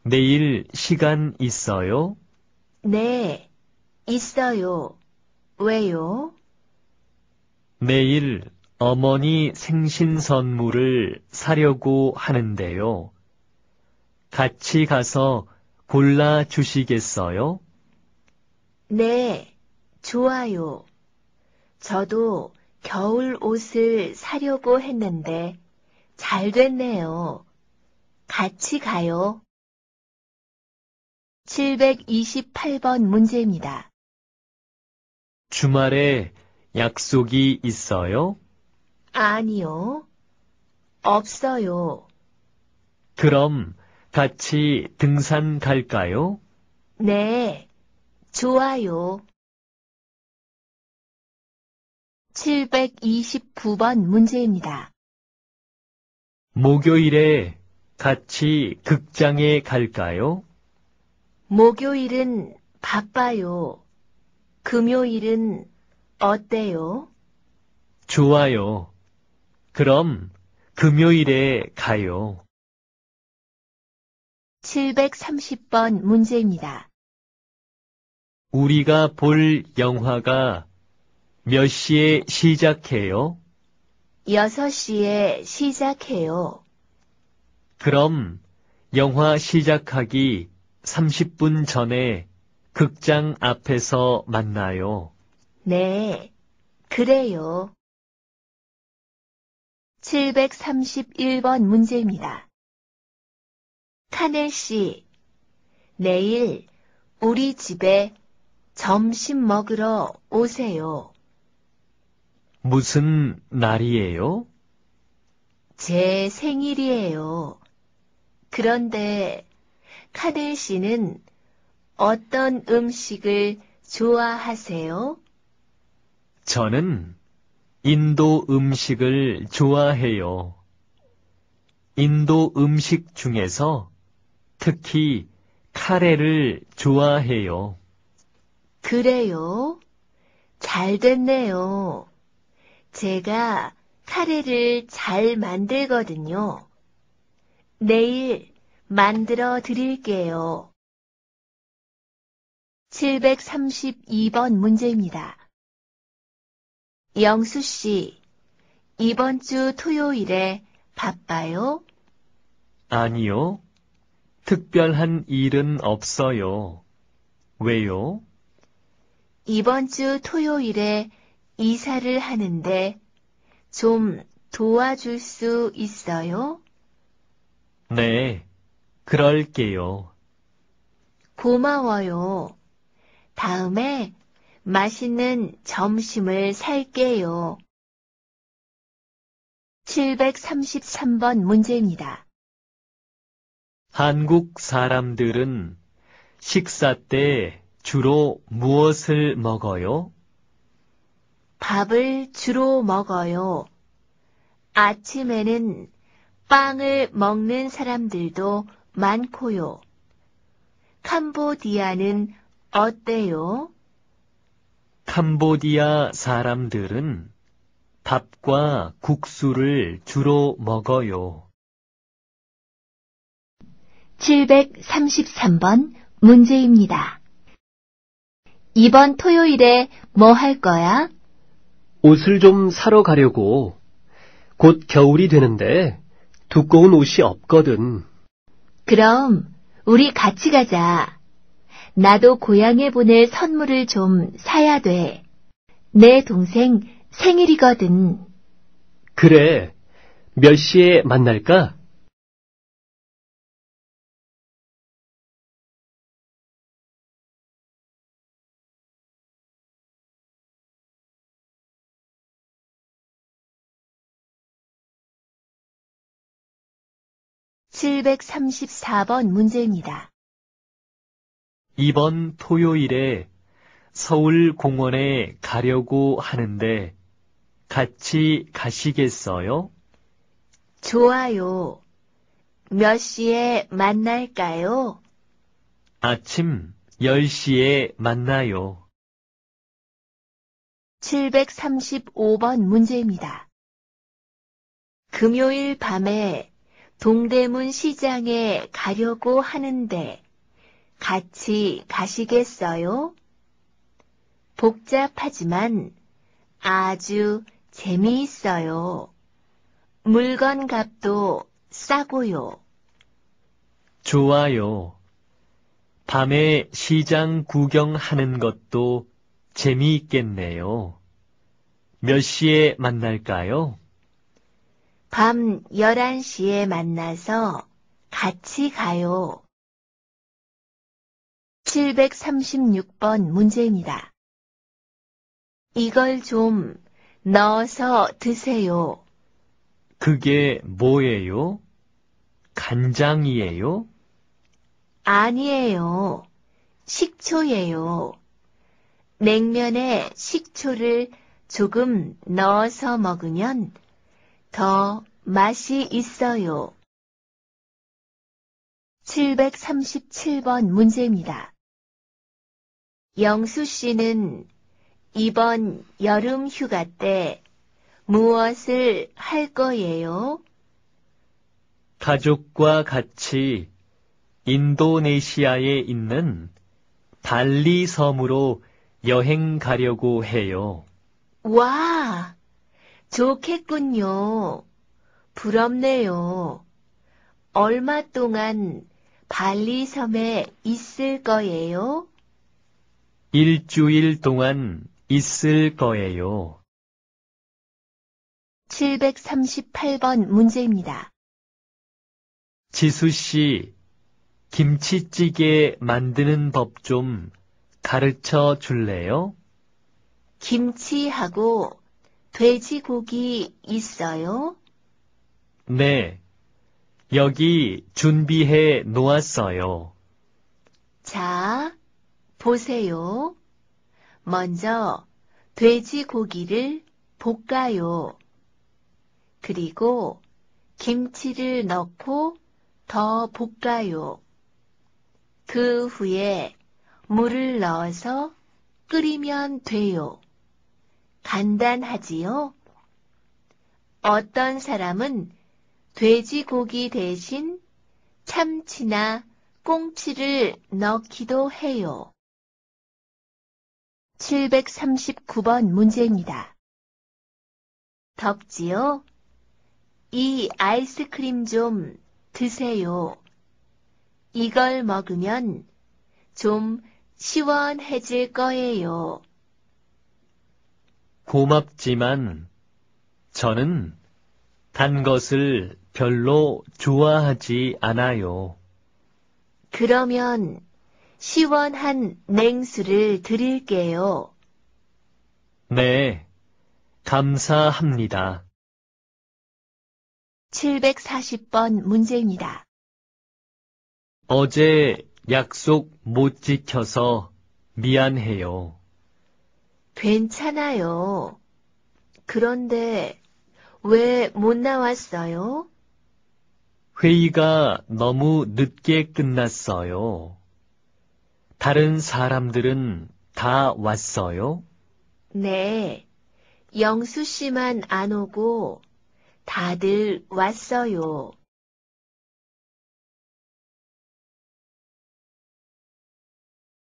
Speaker 2: 내일 시간 있어요?
Speaker 3: 네, 있어요. 왜요?
Speaker 2: 내일 어머니 생신 선물을 사려고 하는데요. 같이 가서 골라 주시겠어요?
Speaker 3: 네, 좋아요. 저도 겨울 옷을 사려고 했는데 잘 됐네요. 같이
Speaker 1: 가요. 728번 문제입니다.
Speaker 4: 주말에 약속이 있어요?
Speaker 3: 아니요. 없어요.
Speaker 2: 그럼
Speaker 4: 같이 등산 갈까요?
Speaker 3: 네. 좋아요.
Speaker 1: 729번 문제입니다.
Speaker 2: 목요일에 같이 극장에 갈까요?
Speaker 3: 목요일은 바빠요. 금요일은 어때요?
Speaker 2: 좋아요.
Speaker 4: 그럼 금요일에 가요.
Speaker 1: 730번 문제입니다.
Speaker 4: 우리가
Speaker 2: 볼 영화가 몇 시에 시작해요?
Speaker 3: 6시에 시작해요.
Speaker 2: 그럼 영화 시작하기 30분 전에 극장 앞에서
Speaker 4: 만나요.
Speaker 1: 네, 그래요. 731번 문제입니다.
Speaker 3: 카넬 씨, 내일 우리 집에 점심 먹으러 오세요.
Speaker 2: 무슨 날이에요?
Speaker 3: 제 생일이에요. 그런데 카델 씨는 어떤 음식을 좋아하세요?
Speaker 2: 저는 인도 음식을 좋아해요. 인도 음식 중에서 특히 카레를 좋아해요.
Speaker 3: 그래요? 잘 됐네요. 제가 카레를 잘 만들거든요. 내일
Speaker 1: 만들어 드릴게요. 732번 문제입니다. 영수 씨,
Speaker 3: 이번 주 토요일에 바빠요?
Speaker 2: 아니요. 특별한 일은 없어요. 왜요?
Speaker 3: 이번 주 토요일에 이사를 하는데 좀 도와줄 수 있어요?
Speaker 2: 네, 그럴게요.
Speaker 3: 고마워요. 다음에 맛있는 점심을 살게요. 733번 문제입니다.
Speaker 2: 한국 사람들은 식사 때 주로 무엇을 먹어요?
Speaker 3: 밥을 주로 먹어요. 아침에는 빵을 먹는 사람들도 많고요. 캄보디아는 어때요?
Speaker 4: 캄보디아 사람들은 밥과 국수를 주로 먹어요.
Speaker 1: 733번 문제입니다. 이번
Speaker 3: 토요일에 뭐 할 거야?
Speaker 2: 옷을 좀 사러 가려고. 곧 겨울이 되는데 두꺼운 옷이 없거든.
Speaker 3: 그럼 우리 같이 가자. 나도 고향에 보낼 선물을 좀 사야 돼. 내 동생 생일이거든.
Speaker 4: 그래. 몇 시에 만날까?
Speaker 1: 834번 문제입니다.
Speaker 2: 이번 토요일에 서울 공원에 가려고 하는데 같이 가시겠어요?
Speaker 3: 좋아요. 몇 시에 만날까요?
Speaker 4: 아침 10시에 만나요.
Speaker 3: 735번 문제입니다. 금요일 밤에 동대문 시장에 가려고 하는데 같이 가시겠어요? 복잡하지만 아주 재미있어요. 물건 값도 싸고요.
Speaker 2: 좋아요. 밤에 시장 구경하는 것도 재미있겠네요. 몇 시에 만날까요?
Speaker 3: 밤 11시에 만나서 같이 가요.
Speaker 1: 736번 문제입니다. 이걸 좀 넣어서 드세요.
Speaker 2: 그게 뭐예요? 간장이에요?
Speaker 3: 아니에요. 식초예요. 냉면에 식초를 조금 넣어서 먹으면
Speaker 1: 더 맛이 있어요. 737번 문제입니다. 영수
Speaker 3: 씨는 이번 여름 휴가 때 무엇을 할 거예요?
Speaker 2: 가족과 같이 인도네시아에 있는 발리 섬으로 여행 가려고 해요.
Speaker 3: 와! 좋겠군요. 부럽네요. 얼마 동안 발리섬에 있을 거예요?
Speaker 2: 일주일
Speaker 4: 동안 있을 거예요.
Speaker 1: 738번 문제입니다.
Speaker 4: 지수 씨,
Speaker 2: 김치찌개 만드는 법 좀 가르쳐 줄래요?
Speaker 3: 김치하고 돼지고기 있어요?
Speaker 2: 네. 여기 준비해 놓았어요.
Speaker 3: 자, 보세요. 먼저 돼지고기를 볶아요. 그리고 김치를 넣고 더 볶아요. 그 후에 물을 넣어서 끓이면 돼요. 간단하지요? 어떤 사람은 돼지고기 대신 참치나
Speaker 1: 꽁치를 넣기도 해요. 739번 문제입니다. 덥지요?
Speaker 3: 이 아이스크림 좀 드세요. 이걸 먹으면 좀 시원해질 거예요.
Speaker 2: 고맙지만 저는 단 것을 별로 좋아하지 않아요.
Speaker 3: 그러면 시원한 냉수를 드릴게요.
Speaker 4: 네, 감사합니다.
Speaker 3: 740번 문제입니다.
Speaker 4: 어제 약속 못 지켜서 미안해요.
Speaker 3: 괜찮아요. 그런데 왜 못 나왔어요?
Speaker 2: 회의가 너무 늦게 끝났어요. 다른 사람들은 다
Speaker 4: 왔어요?
Speaker 3: 네. 영수 씨만 안 오고
Speaker 1: 다들 왔어요.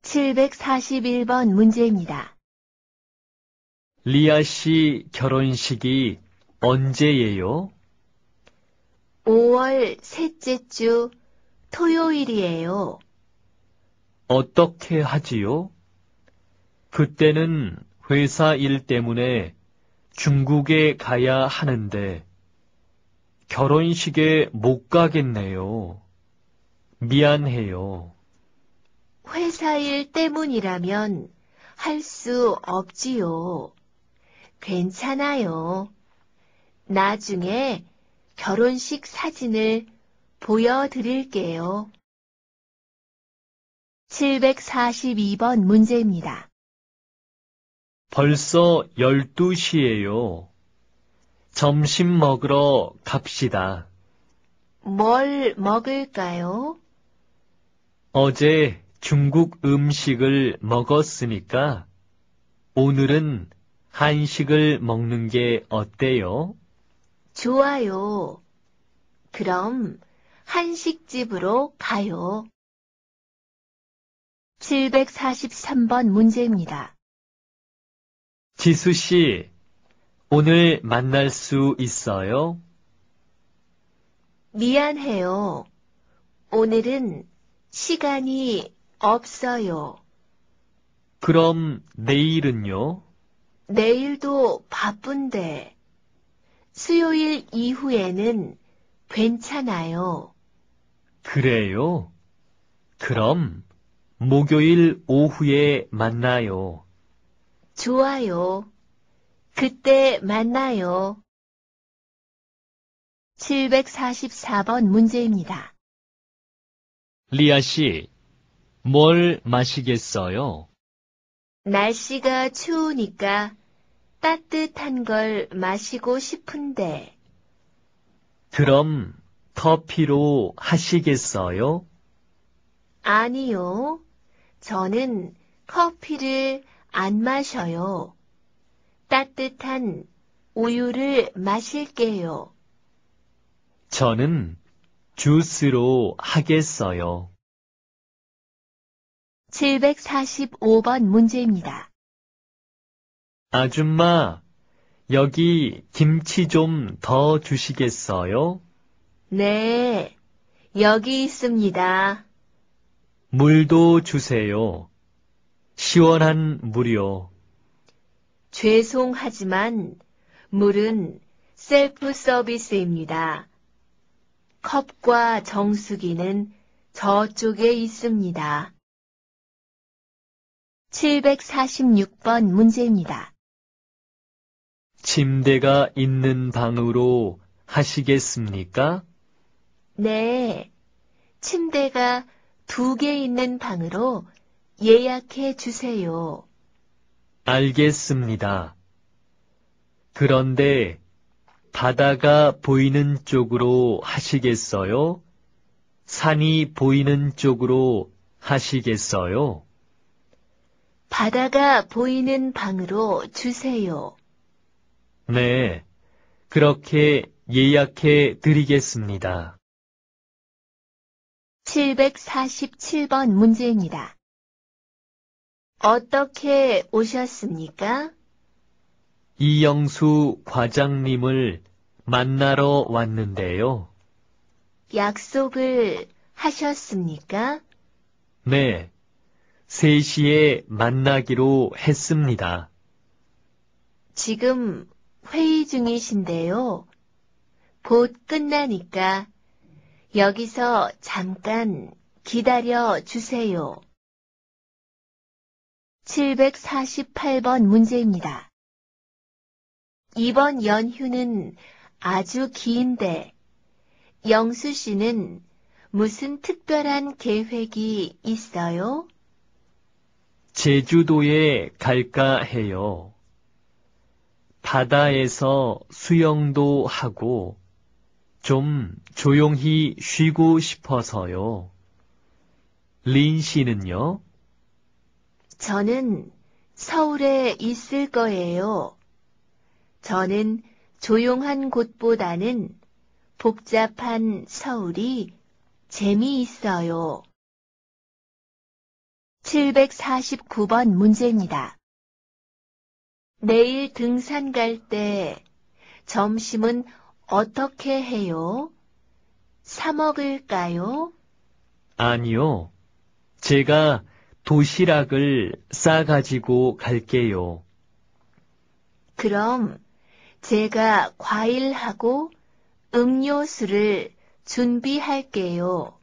Speaker 1: 칠백사번 문제입니다.
Speaker 4: 리아 씨 결혼식이
Speaker 2: 언제예요?
Speaker 3: 5월 셋째 주 토요일이에요.
Speaker 2: 어떻게 하지요? 그때는 회사 일 때문에 중국에 가야 하는데 결혼식에 못 가겠네요. 미안해요.
Speaker 3: 회사 일 때문이라면 할 수 없지요. 괜찮아요. 나중에 결혼식 사진을 보여드릴게요. 742번 문제입니다.
Speaker 4: 벌써 12시예요. 점심
Speaker 2: 먹으러 갑시다.
Speaker 3: 뭘 먹을까요?
Speaker 2: 어제 중국 음식을 먹었으니까 오늘은 한식을 먹는 게 어때요?
Speaker 3: 좋아요. 그럼 한식집으로 가요.
Speaker 1: 743번 문제입니다.
Speaker 4: 지수 씨, 오늘 만날 수
Speaker 2: 있어요?
Speaker 3: 미안해요. 오늘은 시간이 없어요.
Speaker 2: 그럼 내일은요?
Speaker 3: 내일도 바쁜데 수요일 이후에는 괜찮아요.
Speaker 2: 그래요? 그럼 목요일 오후에 만나요.
Speaker 3: 좋아요. 그때 만나요. 744번 문제입니다.
Speaker 4: 리아 씨, 뭘 마시겠어요?
Speaker 3: 날씨가 추우니까 따뜻한 걸 마시고 싶은데.
Speaker 2: 그럼 커피로 하시겠어요?
Speaker 3: 아니요. 저는 커피를 안 마셔요. 따뜻한 우유를 마실게요.
Speaker 4: 저는 주스로 하겠어요.
Speaker 3: 745번 문제입니다.
Speaker 4: 아줌마, 여기 김치 좀
Speaker 2: 더 주시겠어요?
Speaker 3: 네, 여기 있습니다.
Speaker 2: 물도 주세요. 시원한 물이요.
Speaker 3: 죄송하지만 물은 셀프 서비스입니다. 컵과 정수기는 저쪽에 있습니다. 746번 문제입니다.
Speaker 4: 침대가 있는 방으로
Speaker 2: 하시겠습니까?
Speaker 3: 네. 침대가 두 개 있는 방으로 예약해 주세요.
Speaker 2: 알겠습니다. 그런데 바다가 보이는 쪽으로 하시겠어요? 산이 보이는 쪽으로 하시겠어요?
Speaker 3: 바다가 보이는 방으로 주세요.
Speaker 2: 네, 그렇게
Speaker 4: 예약해 드리겠습니다.
Speaker 1: 747번 문제입니다. 어떻게
Speaker 3: 오셨습니까?
Speaker 2: 이영수 과장님을 만나러 왔는데요.
Speaker 3: 약속을 하셨습니까?
Speaker 2: 네, 3시에 만나기로 했습니다.
Speaker 3: 지금 회의 중이신데요. 곧 끝나니까 여기서 잠깐 기다려 주세요. 748번 문제입니다. 이번 연휴는 아주 긴데 영수 씨는 무슨 특별한 계획이 있어요?
Speaker 2: 제주도에 갈까 해요. 바다에서 수영도 하고 좀 조용히 쉬고 싶어서요. 린 씨는요?
Speaker 3: 저는 서울에 있을 거예요. 저는 조용한 곳보다는 복잡한 서울이 재미있어요. 749번 문제입니다. 내일 등산 갈 때 점심은 어떻게 해요? 사 먹을까요?
Speaker 2: 아니요. 제가 도시락을 싸가지고 갈게요.
Speaker 3: 그럼 제가 과일하고 음료수를 준비할게요.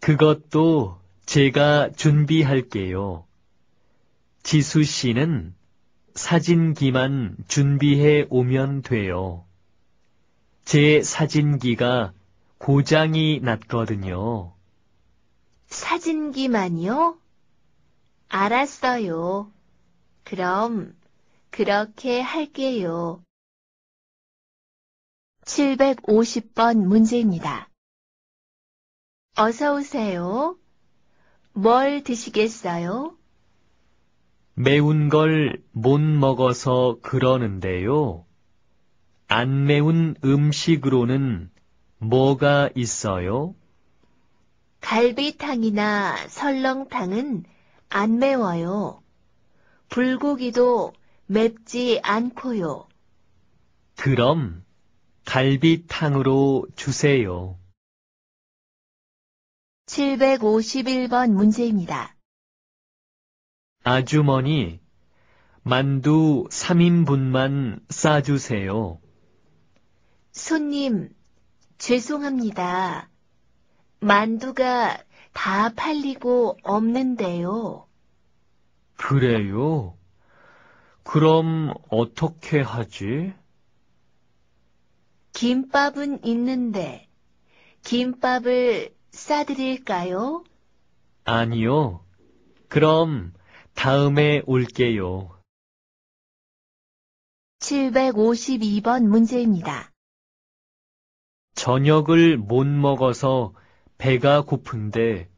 Speaker 2: 그것도 제가 준비할게요. 지수 씨는 사진기만 준비해 오면 돼요. 제 사진기가 고장이 났거든요.
Speaker 3: 사진기만요? 알았어요. 그럼 그렇게 할게요. 750번 문제입니다. 어서 오세요. 뭘 드시겠어요?
Speaker 4: 매운
Speaker 2: 걸 못 먹어서 그러는데요. 안 매운 음식으로는 뭐가 있어요?
Speaker 3: 갈비탕이나 설렁탕은 안 매워요. 불고기도 맵지 않고요.
Speaker 2: 그럼
Speaker 4: 갈비탕으로 주세요.
Speaker 1: 751번 문제입니다.
Speaker 4: 아주머니,
Speaker 2: 만두 3인분만 싸주세요.
Speaker 3: 손님, 죄송합니다. 만두가 다 팔리고 없는데요.
Speaker 2: 그래요? 그럼 어떻게 하지?
Speaker 3: 김밥은 있는데, 김밥을 싸드릴까요?
Speaker 2: 아니요. 그럼 다음에 올게요.
Speaker 1: 752번 문제입니다.
Speaker 4: 저녁을 못 먹어서 배가 고픈데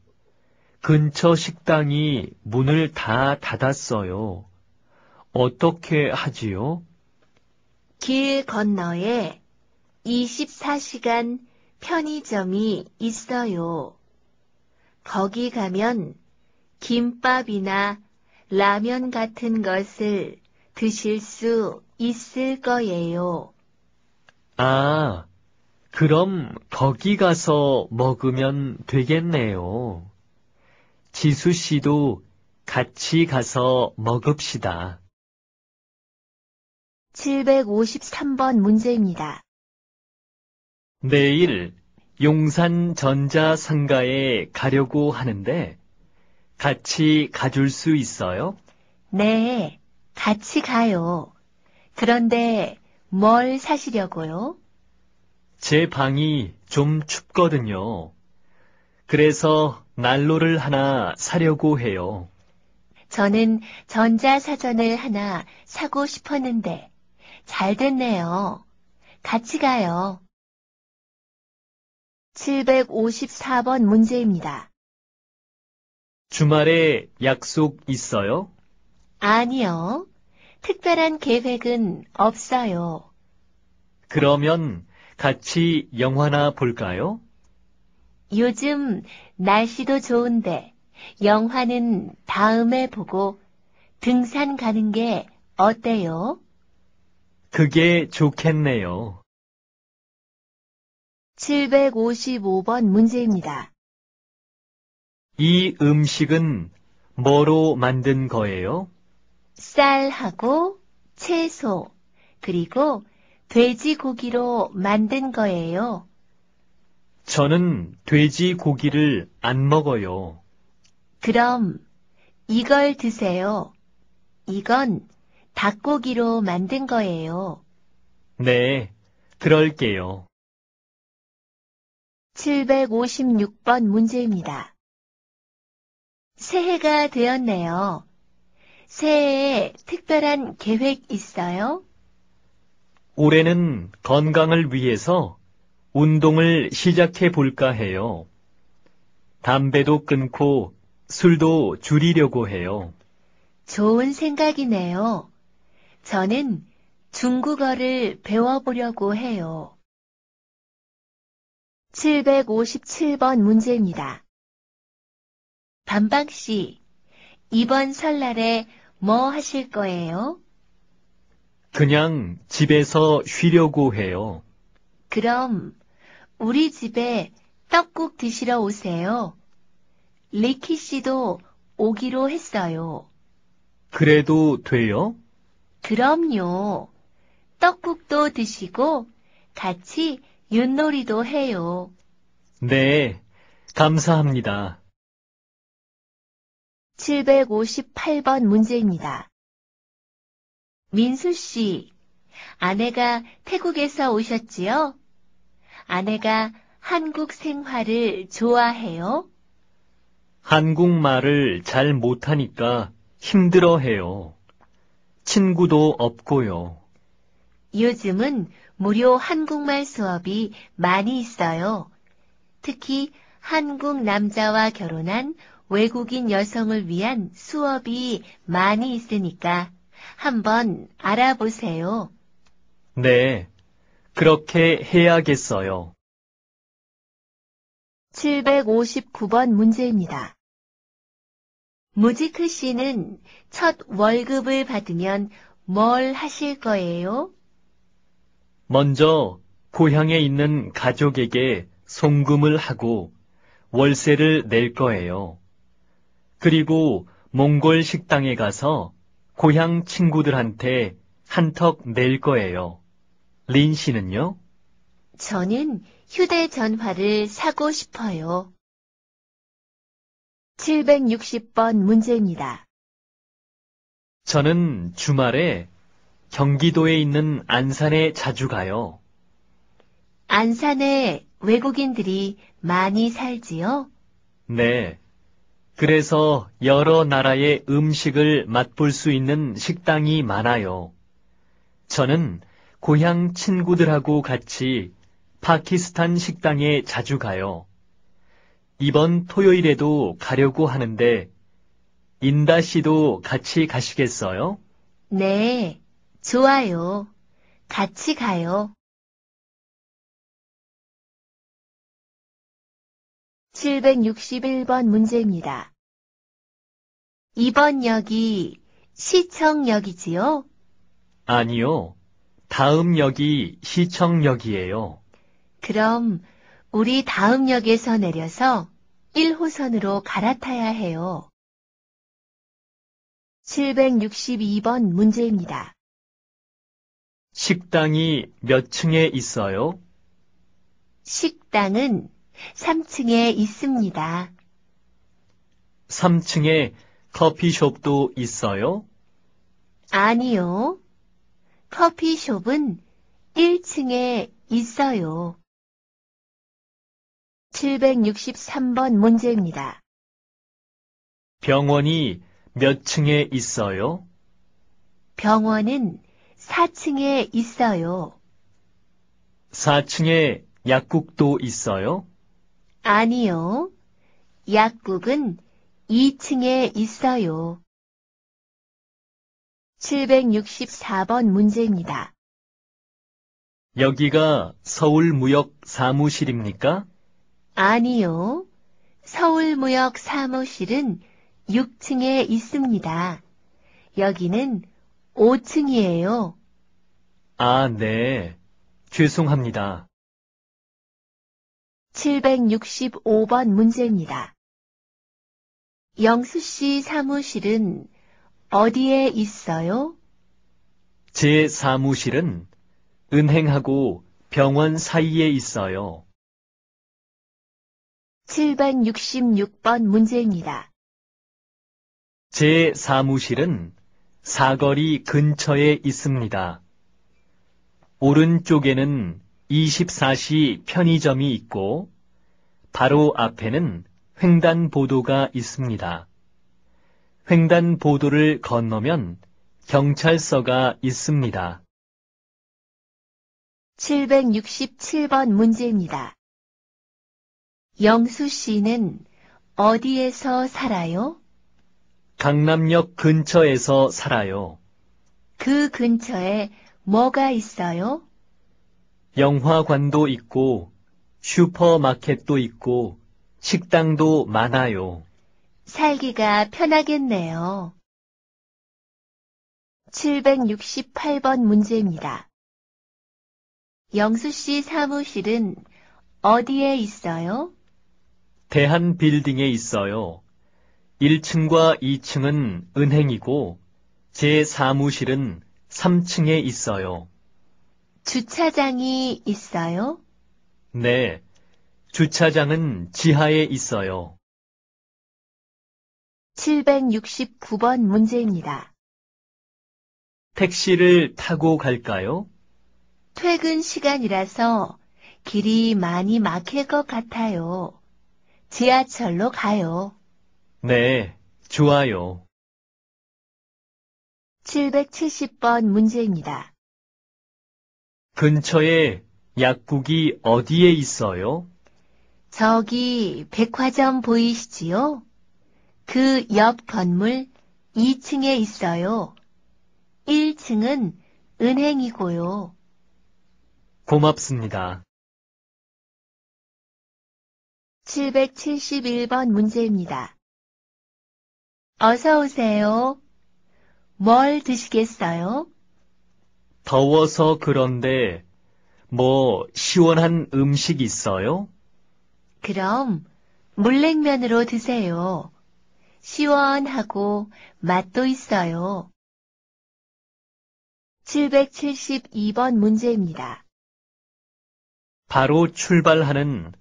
Speaker 2: 근처 식당이 문을 다 닫았어요. 어떻게 하지요?
Speaker 3: 길 건너에 24시간 편의점이 있어요. 거기 가면 김밥이나 라면 같은 것을 드실 수 있을 거예요.
Speaker 2: 아, 그럼 거기 가서 먹으면 되겠네요. 지수 씨도 같이 가서 먹읍시다.
Speaker 1: 753번 문제입니다.
Speaker 4: 내일 용산 전자상가에
Speaker 2: 가려고 하는데 같이 가줄 수 있어요? 네,
Speaker 3: 같이 가요. 그런데 뭘 사시려고요?
Speaker 2: 제 방이 좀 춥거든요. 그래서 난로를 하나 사려고 해요.
Speaker 3: 저는 전자사전을 하나 사고 싶었는데 잘 됐네요. 같이 가요. 754번 문제입니다.
Speaker 4: 주말에 약속 있어요?
Speaker 3: 아니요. 특별한 계획은 없어요.
Speaker 2: 그러면 같이 영화나 볼까요?
Speaker 3: 요즘 날씨도 좋은데 영화는 다음에 보고 등산 가는 게 어때요?
Speaker 4: 그게 좋겠네요.
Speaker 3: 755번 문제입니다.
Speaker 4: 이 음식은 뭐로 만든 거예요?
Speaker 3: 쌀하고 채소, 그리고 돼지고기로 만든 거예요.
Speaker 2: 저는 돼지고기를 안 먹어요.
Speaker 3: 그럼 이걸 드세요. 이건 닭고기로 만든 거예요.
Speaker 4: 네, 그럴게요.
Speaker 3: 756번 문제입니다. 새해가 되었네요. 새해에 특별한 계획 있어요?
Speaker 2: 올해는 건강을 위해서 운동을 시작해 볼까 해요. 담배도 끊고 술도 줄이려고 해요.
Speaker 3: 좋은 생각이네요. 저는 중국어를 배워보려고 해요.
Speaker 1: 757번 문제입니다. 반박 씨, 이번 설날에 뭐 하실
Speaker 3: 거예요?
Speaker 2: 그냥 집에서 쉬려고 해요.
Speaker 3: 그럼 우리 집에 떡국 드시러 오세요. 리키 씨도 오기로 했어요.
Speaker 2: 그래도 돼요?
Speaker 3: 그럼요. 떡국도 드시고 같이 윷놀이도 해요.
Speaker 2: 네, 감사합니다.
Speaker 1: 758번 문제입니다. 민수 씨, 아내가 태국에서 오셨지요?
Speaker 3: 아내가 한국 생활을 좋아해요?
Speaker 2: 한국말을 잘 못하니까 힘들어해요. 친구도 없고요.
Speaker 3: 요즘은 무료 한국말 수업이 많이 있어요. 특히 한국 남자와 결혼한 외국인 여성을 위한 수업이 많이 있으니까 한번 알아보세요.
Speaker 4: 네, 그렇게 해야겠어요.
Speaker 1: 759번 문제입니다. 무지크 씨는 첫 월급을
Speaker 3: 받으면 뭘 하실 거예요?
Speaker 2: 먼저 고향에 있는 가족에게 송금을 하고 월세를 낼 거예요. 그리고 몽골 식당에 가서 고향 친구들한테 한턱 낼 거예요. 린 씨는요?
Speaker 3: 저는 휴대전화를 사고 싶어요. 760번 문제입니다.
Speaker 2: 저는 주말에 경기도에 있는 안산에 자주 가요.
Speaker 3: 안산에 외국인들이 많이 살지요?
Speaker 2: 네. 그래서 여러 나라의 음식을 맛볼 수 있는 식당이 많아요. 저는 고향 친구들하고 같이 파키스탄 식당에 자주 가요. 이번 토요일에도 가려고 하는데, 인다 씨도 같이 가시겠어요?
Speaker 1: 네. 좋아요. 같이 가요. 761번 문제입니다. 이번 역이
Speaker 3: 시청역이지요?
Speaker 2: 아니요. 다음 역이 시청역이에요.
Speaker 3: 그럼 우리 다음 역에서 내려서 1호선으로 갈아타야 해요. 762번 문제입니다.
Speaker 4: 식당이 몇 층에 있어요?
Speaker 3: 식당은 3층에 있습니다.
Speaker 2: 3층에 커피숍도 있어요?
Speaker 3: 아니요. 커피숍은 1층에
Speaker 1: 있어요. 763번 문제입니다.
Speaker 4: 병원이 몇 층에 있어요?
Speaker 3: 병원은 4층에 있어요.
Speaker 2: 4층에 약국도 있어요?
Speaker 3: 아니요.
Speaker 1: 약국은 2층에 있어요. 764번 문제입니다.
Speaker 4: 여기가
Speaker 2: 서울무역 사무실입니까?
Speaker 3: 아니요. 서울무역 사무실은 6층에 있습니다. 여기는 5층이에요.
Speaker 4: 아, 네. 죄송합니다.
Speaker 3: 765번 문제입니다. 영수 씨 사무실은 어디에 있어요?
Speaker 2: 제 사무실은 은행하고 병원
Speaker 4: 사이에 있어요.
Speaker 1: 766번 문제입니다.
Speaker 4: 제 사무실은
Speaker 2: 사거리 근처에 있습니다. 오른쪽에는 24시 편의점이 있고 바로 앞에는 횡단보도가 있습니다. 횡단보도를 건너면
Speaker 4: 경찰서가 있습니다.
Speaker 1: 767번 문제입니다. 영수 씨는
Speaker 3: 어디에서 살아요?
Speaker 2: 강남역 근처에서 살아요.
Speaker 3: 그 근처에 뭐가 있어요?
Speaker 2: 영화관도 있고 슈퍼마켓도 있고 식당도 많아요.
Speaker 3: 살기가 편하겠네요. 768번 문제입니다. 영수 씨 사무실은 어디에 있어요?
Speaker 2: 대한 빌딩에 있어요. 1층과 2층은 은행이고 제 사무실은 3층에 있어요.
Speaker 3: 주차장이 있어요?
Speaker 4: 네. 주차장은 지하에 있어요.
Speaker 3: 769번 문제입니다.
Speaker 4: 택시를 타고 갈까요?
Speaker 3: 퇴근 시간이라서 길이 많이 막힐 것 같아요. 지하철로
Speaker 1: 가요.
Speaker 4: 네, 좋아요.
Speaker 1: 770번 문제입니다.
Speaker 4: 근처에
Speaker 2: 약국이 어디에 있어요?
Speaker 3: 저기 백화점 보이시지요? 그 옆 건물 2층에 있어요. 1층은 은행이고요.
Speaker 4: 고맙습니다.
Speaker 1: 771번 문제입니다. 어서 오세요. 뭘
Speaker 3: 드시겠어요?
Speaker 2: 더워서 그런데 뭐 시원한 음식 있어요?
Speaker 3: 그럼 물냉면으로 드세요. 시원하고 맛도 있어요. 772번 문제입니다.
Speaker 4: 바로 출발하는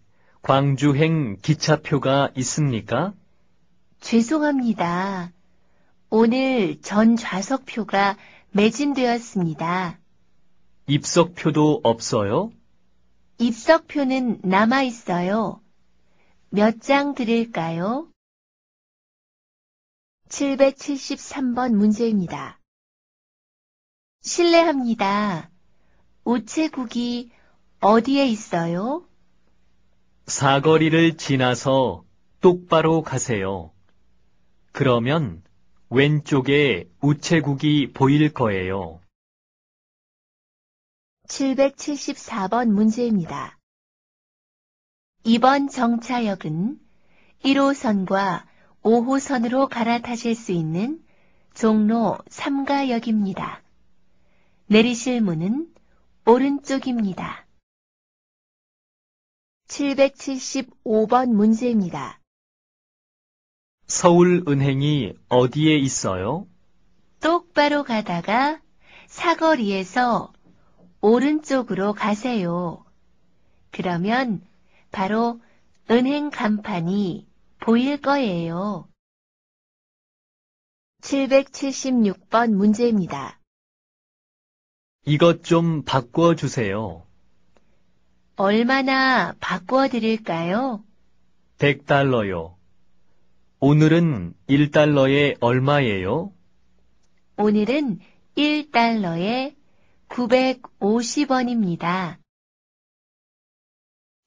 Speaker 4: 광주행 기차표가 있습니까?
Speaker 3: 죄송합니다. 오늘 전 좌석표가 매진되었습니다.
Speaker 2: 입석표도 없어요?
Speaker 3: 입석표는 남아 있어요. 몇 장 드릴까요?
Speaker 1: 773번 문제입니다. 실례합니다. 우체국이
Speaker 3: 어디에 있어요?
Speaker 2: 사거리를 지나서 똑바로 가세요. 그러면 왼쪽에 우체국이
Speaker 4: 보일 거예요.
Speaker 3: 774번 문제입니다. 이번 정차역은 1호선과 5호선으로 갈아타실 수 있는 종로 3가역입니다. 내리실 문은 오른쪽입니다. 775번 문제입니다.
Speaker 4: 서울은행이 어디에 있어요?
Speaker 3: 똑바로 가다가 사거리에서 오른쪽으로 가세요. 그러면 바로 은행 간판이 보일 거예요. 776번 문제입니다.
Speaker 4: 이것 좀 바꿔주세요.
Speaker 3: 얼마나 바꿔드릴까요?
Speaker 2: 100달러요. 오늘은 1달러에 얼마예요?
Speaker 3: 오늘은 1달러에 950원입니다.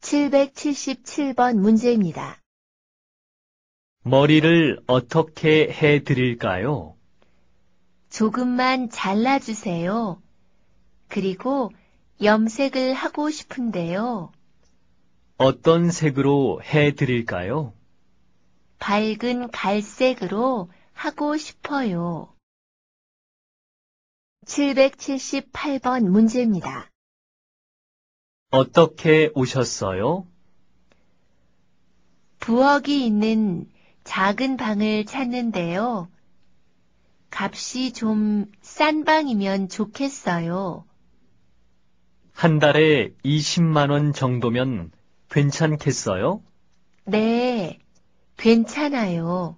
Speaker 3: 777번 문제입니다.
Speaker 4: 머리를 어떻게 해 드릴까요?
Speaker 3: 조금만 잘라주세요. 그리고 염색을 하고 싶은데요.
Speaker 2: 어떤 색으로 해 드릴까요?
Speaker 3: 밝은 갈색으로 하고 싶어요. 778번 문제입니다.
Speaker 2: 어떻게 오셨어요?
Speaker 3: 부엌이 있는 작은 방을 찾는데요. 값이 좀 싼 방이면 좋겠어요.
Speaker 2: 한 달에 20만 원 정도면 괜찮겠어요?
Speaker 3: 네, 괜찮아요.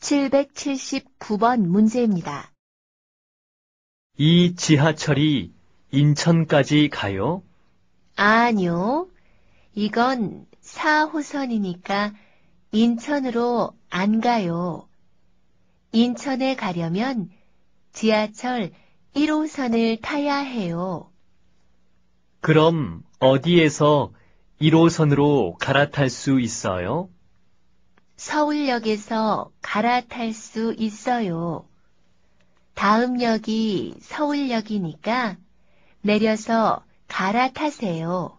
Speaker 3: 779번 문제입니다.
Speaker 4: 이 지하철이 인천까지
Speaker 2: 가요?
Speaker 3: 아니요. 이건 4호선이니까 인천으로 안 가요. 인천에 가려면 지하철 1호선을 타야 해요.
Speaker 2: 그럼 어디에서 1호선으로 갈아탈 수 있어요?
Speaker 3: 서울역에서 갈아탈 수 있어요. 다음 역이 서울역이니까 내려서 갈아타세요.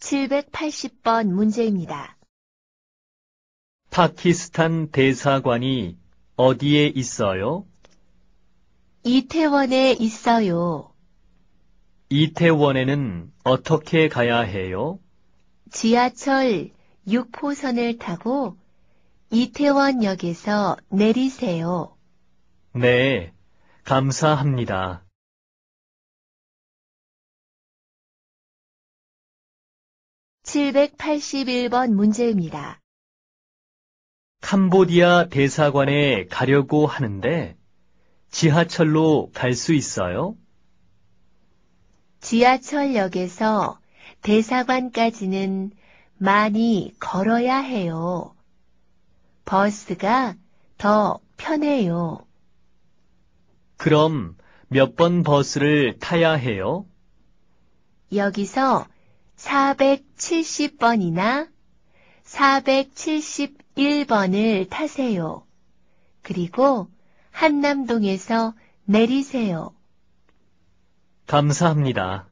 Speaker 3: 780번 문제입니다.
Speaker 4: 파키스탄 대사관이
Speaker 2: 어디에 있어요?
Speaker 3: 이태원에 있어요.
Speaker 2: 이태원에는 어떻게 가야 해요?
Speaker 3: 지하철 6호선을 타고 이태원역에서 내리세요.
Speaker 2: 네, 감사합니다.
Speaker 1: 칠백팔번 문제입니다.
Speaker 2: 캄보디아 대사관에 가려고 하는데 지하철로 갈 수 있어요?
Speaker 3: 지하철역에서 대사관까지는 많이 걸어야 해요. 버스가 더 편해요.
Speaker 2: 그럼 몇 번 버스를 타야 해요?
Speaker 3: 여기서 470번이나 471번을 타세요. 그리고 한남동에서 내리세요.
Speaker 4: 감사합니다.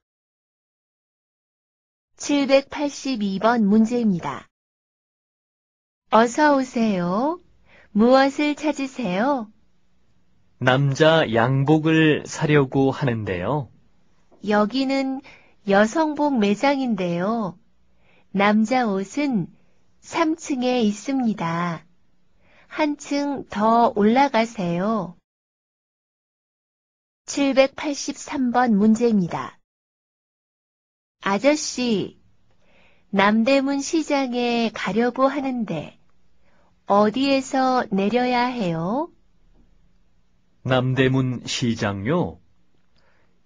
Speaker 1: 782번 문제입니다. 어서 오세요. 무엇을 찾으세요?
Speaker 2: 남자 양복을 사려고 하는데요.
Speaker 3: 여기는 여성복 매장인데요. 남자 옷은 3층에 있습니다. 한 층 더 올라가세요. 783번 문제입니다. 아저씨, 남대문 시장에 가려고 하는데 어디에서 내려야 해요?
Speaker 2: 남대문 시장요?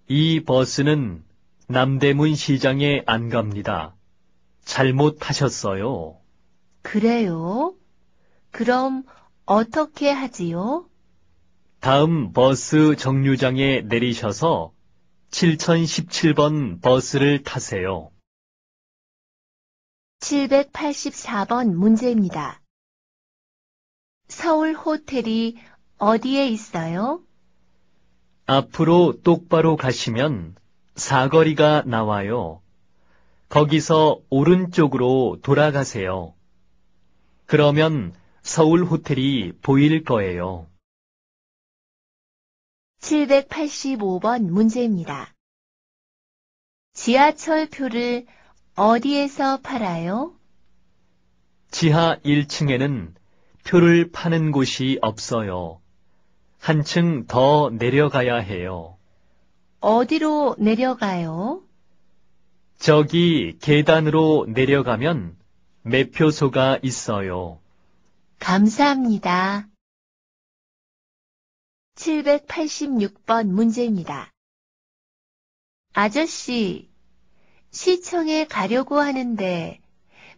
Speaker 2: 이 버스는 남대문 시장에 안 갑니다. 잘못타셨어요 그래요? 그럼 어떻게 하지요? 다음 버스 정류장에 내리셔서
Speaker 4: 7017번 버스를 타세요.
Speaker 3: 784번 문제입니다. 서울 호텔이 어디에 있어요?
Speaker 2: 앞으로 똑바로 가시면 사거리가 나와요. 거기서 오른쪽으로
Speaker 4: 돌아가세요. 그러면 서울 호텔이 보일 거예요.
Speaker 1: 785번 문제입니다. 지하철표를 어디에서 팔아요?
Speaker 2: 지하 1층에는 표를 파는 곳이 없어요. 한층 더 내려가야 해요.
Speaker 3: 어디로 내려가요?
Speaker 2: 저기 계단으로 내려가면
Speaker 4: 매표소가 있어요.
Speaker 3: 감사합니다. 786번 문제입니다. 아저씨, 시청에 가려고 하는데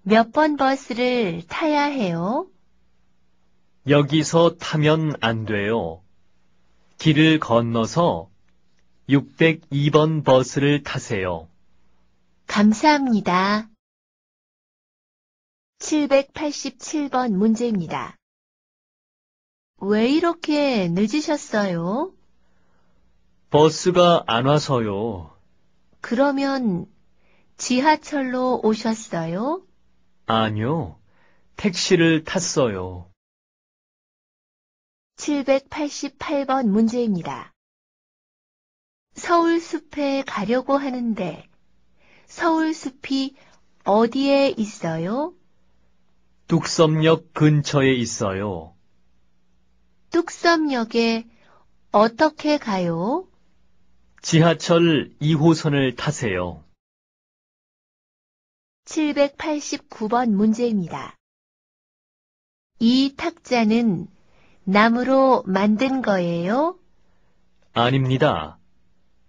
Speaker 3: 몇 번 버스를 타야 해요?
Speaker 2: 여기서 타면 안 돼요. 길을 건너서 602번
Speaker 4: 버스를 타세요.
Speaker 1: 감사합니다. 787번 문제입니다. 왜
Speaker 3: 이렇게 늦으셨어요?
Speaker 2: 버스가 안 와서요.
Speaker 3: 그러면 지하철로 오셨어요?
Speaker 4: 아니요. 택시를 탔어요.
Speaker 1: 788번 문제입니다. 서울숲에
Speaker 3: 가려고 하는데 서울숲이 어디에 있어요?
Speaker 2: 뚝섬역 근처에 있어요.
Speaker 3: 뚝섬역에 어떻게 가요?
Speaker 2: 지하철
Speaker 4: 2호선을 타세요.
Speaker 1: 789번 문제입니다. 이 탁자는 나무로
Speaker 3: 만든 거예요?
Speaker 4: 아닙니다.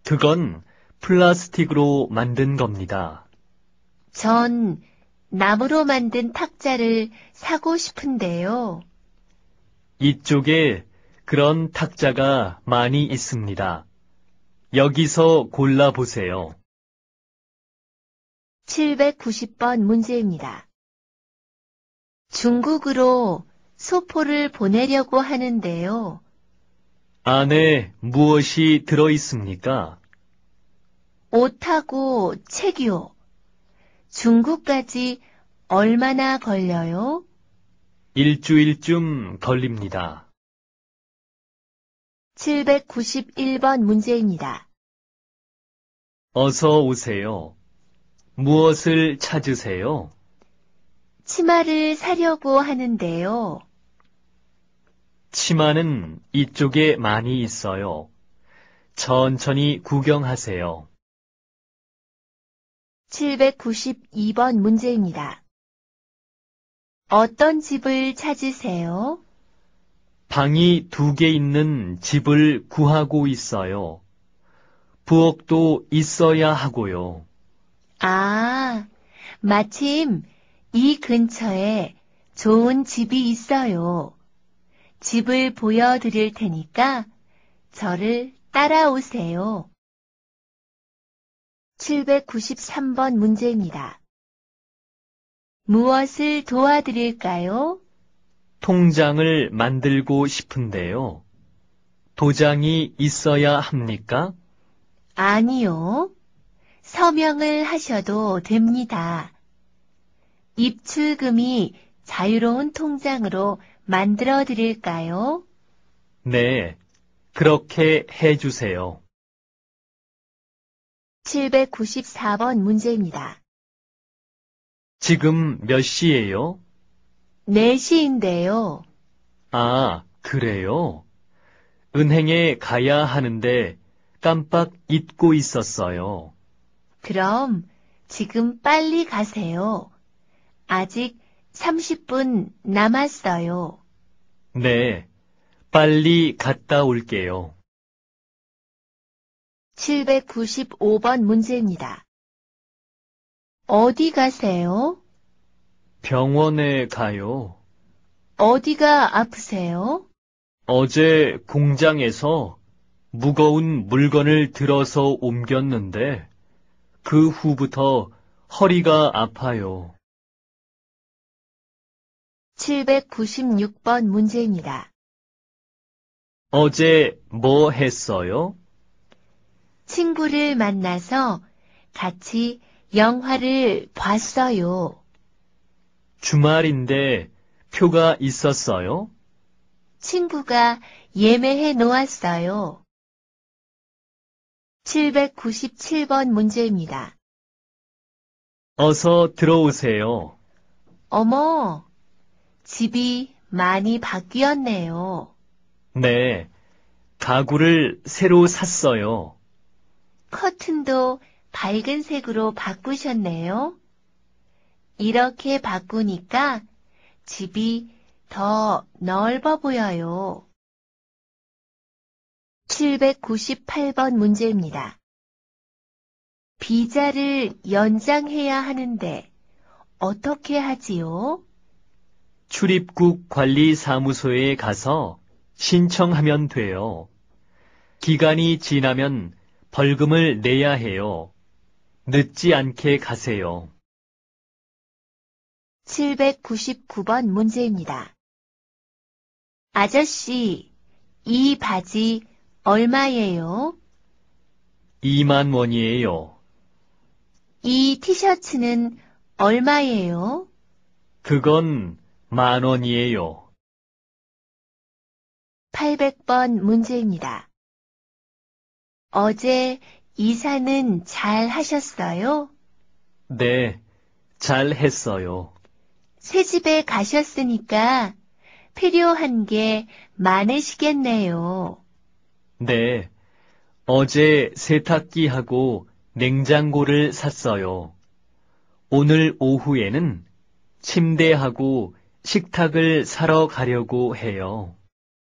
Speaker 4: 그건
Speaker 2: 플라스틱으로 만든 겁니다.
Speaker 3: 전 나무로 만든 탁자를 사고 싶은데요.
Speaker 2: 이쪽에 그런 탁자가 많이 있습니다. 여기서 골라보세요.
Speaker 1: 790번 문제입니다. 중국으로 소포를 보내려고 하는데요.
Speaker 2: 안에 무엇이 들어있습니까?
Speaker 3: 옷하고 책이요. 중국까지 얼마나 걸려요?
Speaker 4: 일주일쯤 걸립니다.
Speaker 3: 791번 문제입니다.
Speaker 4: 어서 오세요. 무엇을 찾으세요?
Speaker 3: 치마를 사려고 하는데요.
Speaker 2: 치마는 이쪽에 많이 있어요. 천천히 구경하세요.
Speaker 1: 792번 문제입니다. 어떤 집을 찾으세요?
Speaker 4: 방이
Speaker 2: 두 개 있는 집을 구하고 있어요. 부엌도 있어야 하고요.
Speaker 3: 아, 마침 이 근처에 좋은 집이 있어요. 집을 보여드릴
Speaker 1: 테니까 저를 따라오세요. 793번 문제입니다.
Speaker 3: 무엇을 도와드릴까요?
Speaker 4: 통장을 만들고 싶은데요.
Speaker 2: 도장이 있어야 합니까?
Speaker 3: 아니요. 서명을 하셔도 됩니다. 입출금이 자유로운 통장으로 만들어 드릴까요?
Speaker 4: 네, 그렇게 해주세요.
Speaker 3: 794번 문제입니다.
Speaker 4: 지금 몇
Speaker 2: 시예요?
Speaker 3: 4시인데요.
Speaker 2: 아, 그래요? 은행에 가야 하는데 깜빡 잊고 있었어요.
Speaker 3: 그럼 지금 빨리 가세요. 아직 30분 남았어요.
Speaker 2: 네, 빨리
Speaker 4: 갔다 올게요.
Speaker 1: 795번 문제입니다. 어디 가세요?
Speaker 2: 병원에 가요.
Speaker 3: 어디가 아프세요?
Speaker 2: 어제 공장에서 무거운 물건을 들어서 옮겼는데
Speaker 4: 그 후부터 허리가 아파요.
Speaker 1: 796번 문제입니다.
Speaker 4: 어제 뭐 했어요?
Speaker 3: 친구를 만나서 같이 영화를 봤어요.
Speaker 2: 주말인데 표가 있었어요?
Speaker 3: 친구가 예매해 놓았어요. 797번 문제입니다.
Speaker 4: 어서 들어오세요.
Speaker 3: 어머, 집이 많이 바뀌었네요.
Speaker 2: 네, 가구를 새로 샀어요.
Speaker 3: 커튼도 밝은 색으로 바꾸셨네요. 이렇게 바꾸니까 집이 더 넓어 보여요. 798번 문제입니다. 비자를 연장해야 하는데 어떻게 하지요?
Speaker 2: 출입국 관리사무소에 가서 신청하면 돼요. 기간이 지나면 벌금을 내야 해요.
Speaker 4: 늦지 않게 가세요.
Speaker 1: 799번 문제입니다. 아저씨,
Speaker 3: 이 바지 얼마예요?
Speaker 2: 2만 원이에요.
Speaker 3: 이 티셔츠는 얼마예요?
Speaker 4: 그건 만 원이에요.
Speaker 1: 800번 문제입니다. 어제 이사는
Speaker 3: 잘 하셨어요?
Speaker 2: 네, 잘 했어요.
Speaker 3: 새 집에 가셨으니까 필요한 게 많으시겠네요.
Speaker 2: 네, 어제 세탁기하고 냉장고를 샀어요. 오늘 오후에는 침대하고 식탁을 사러 가려고 해요.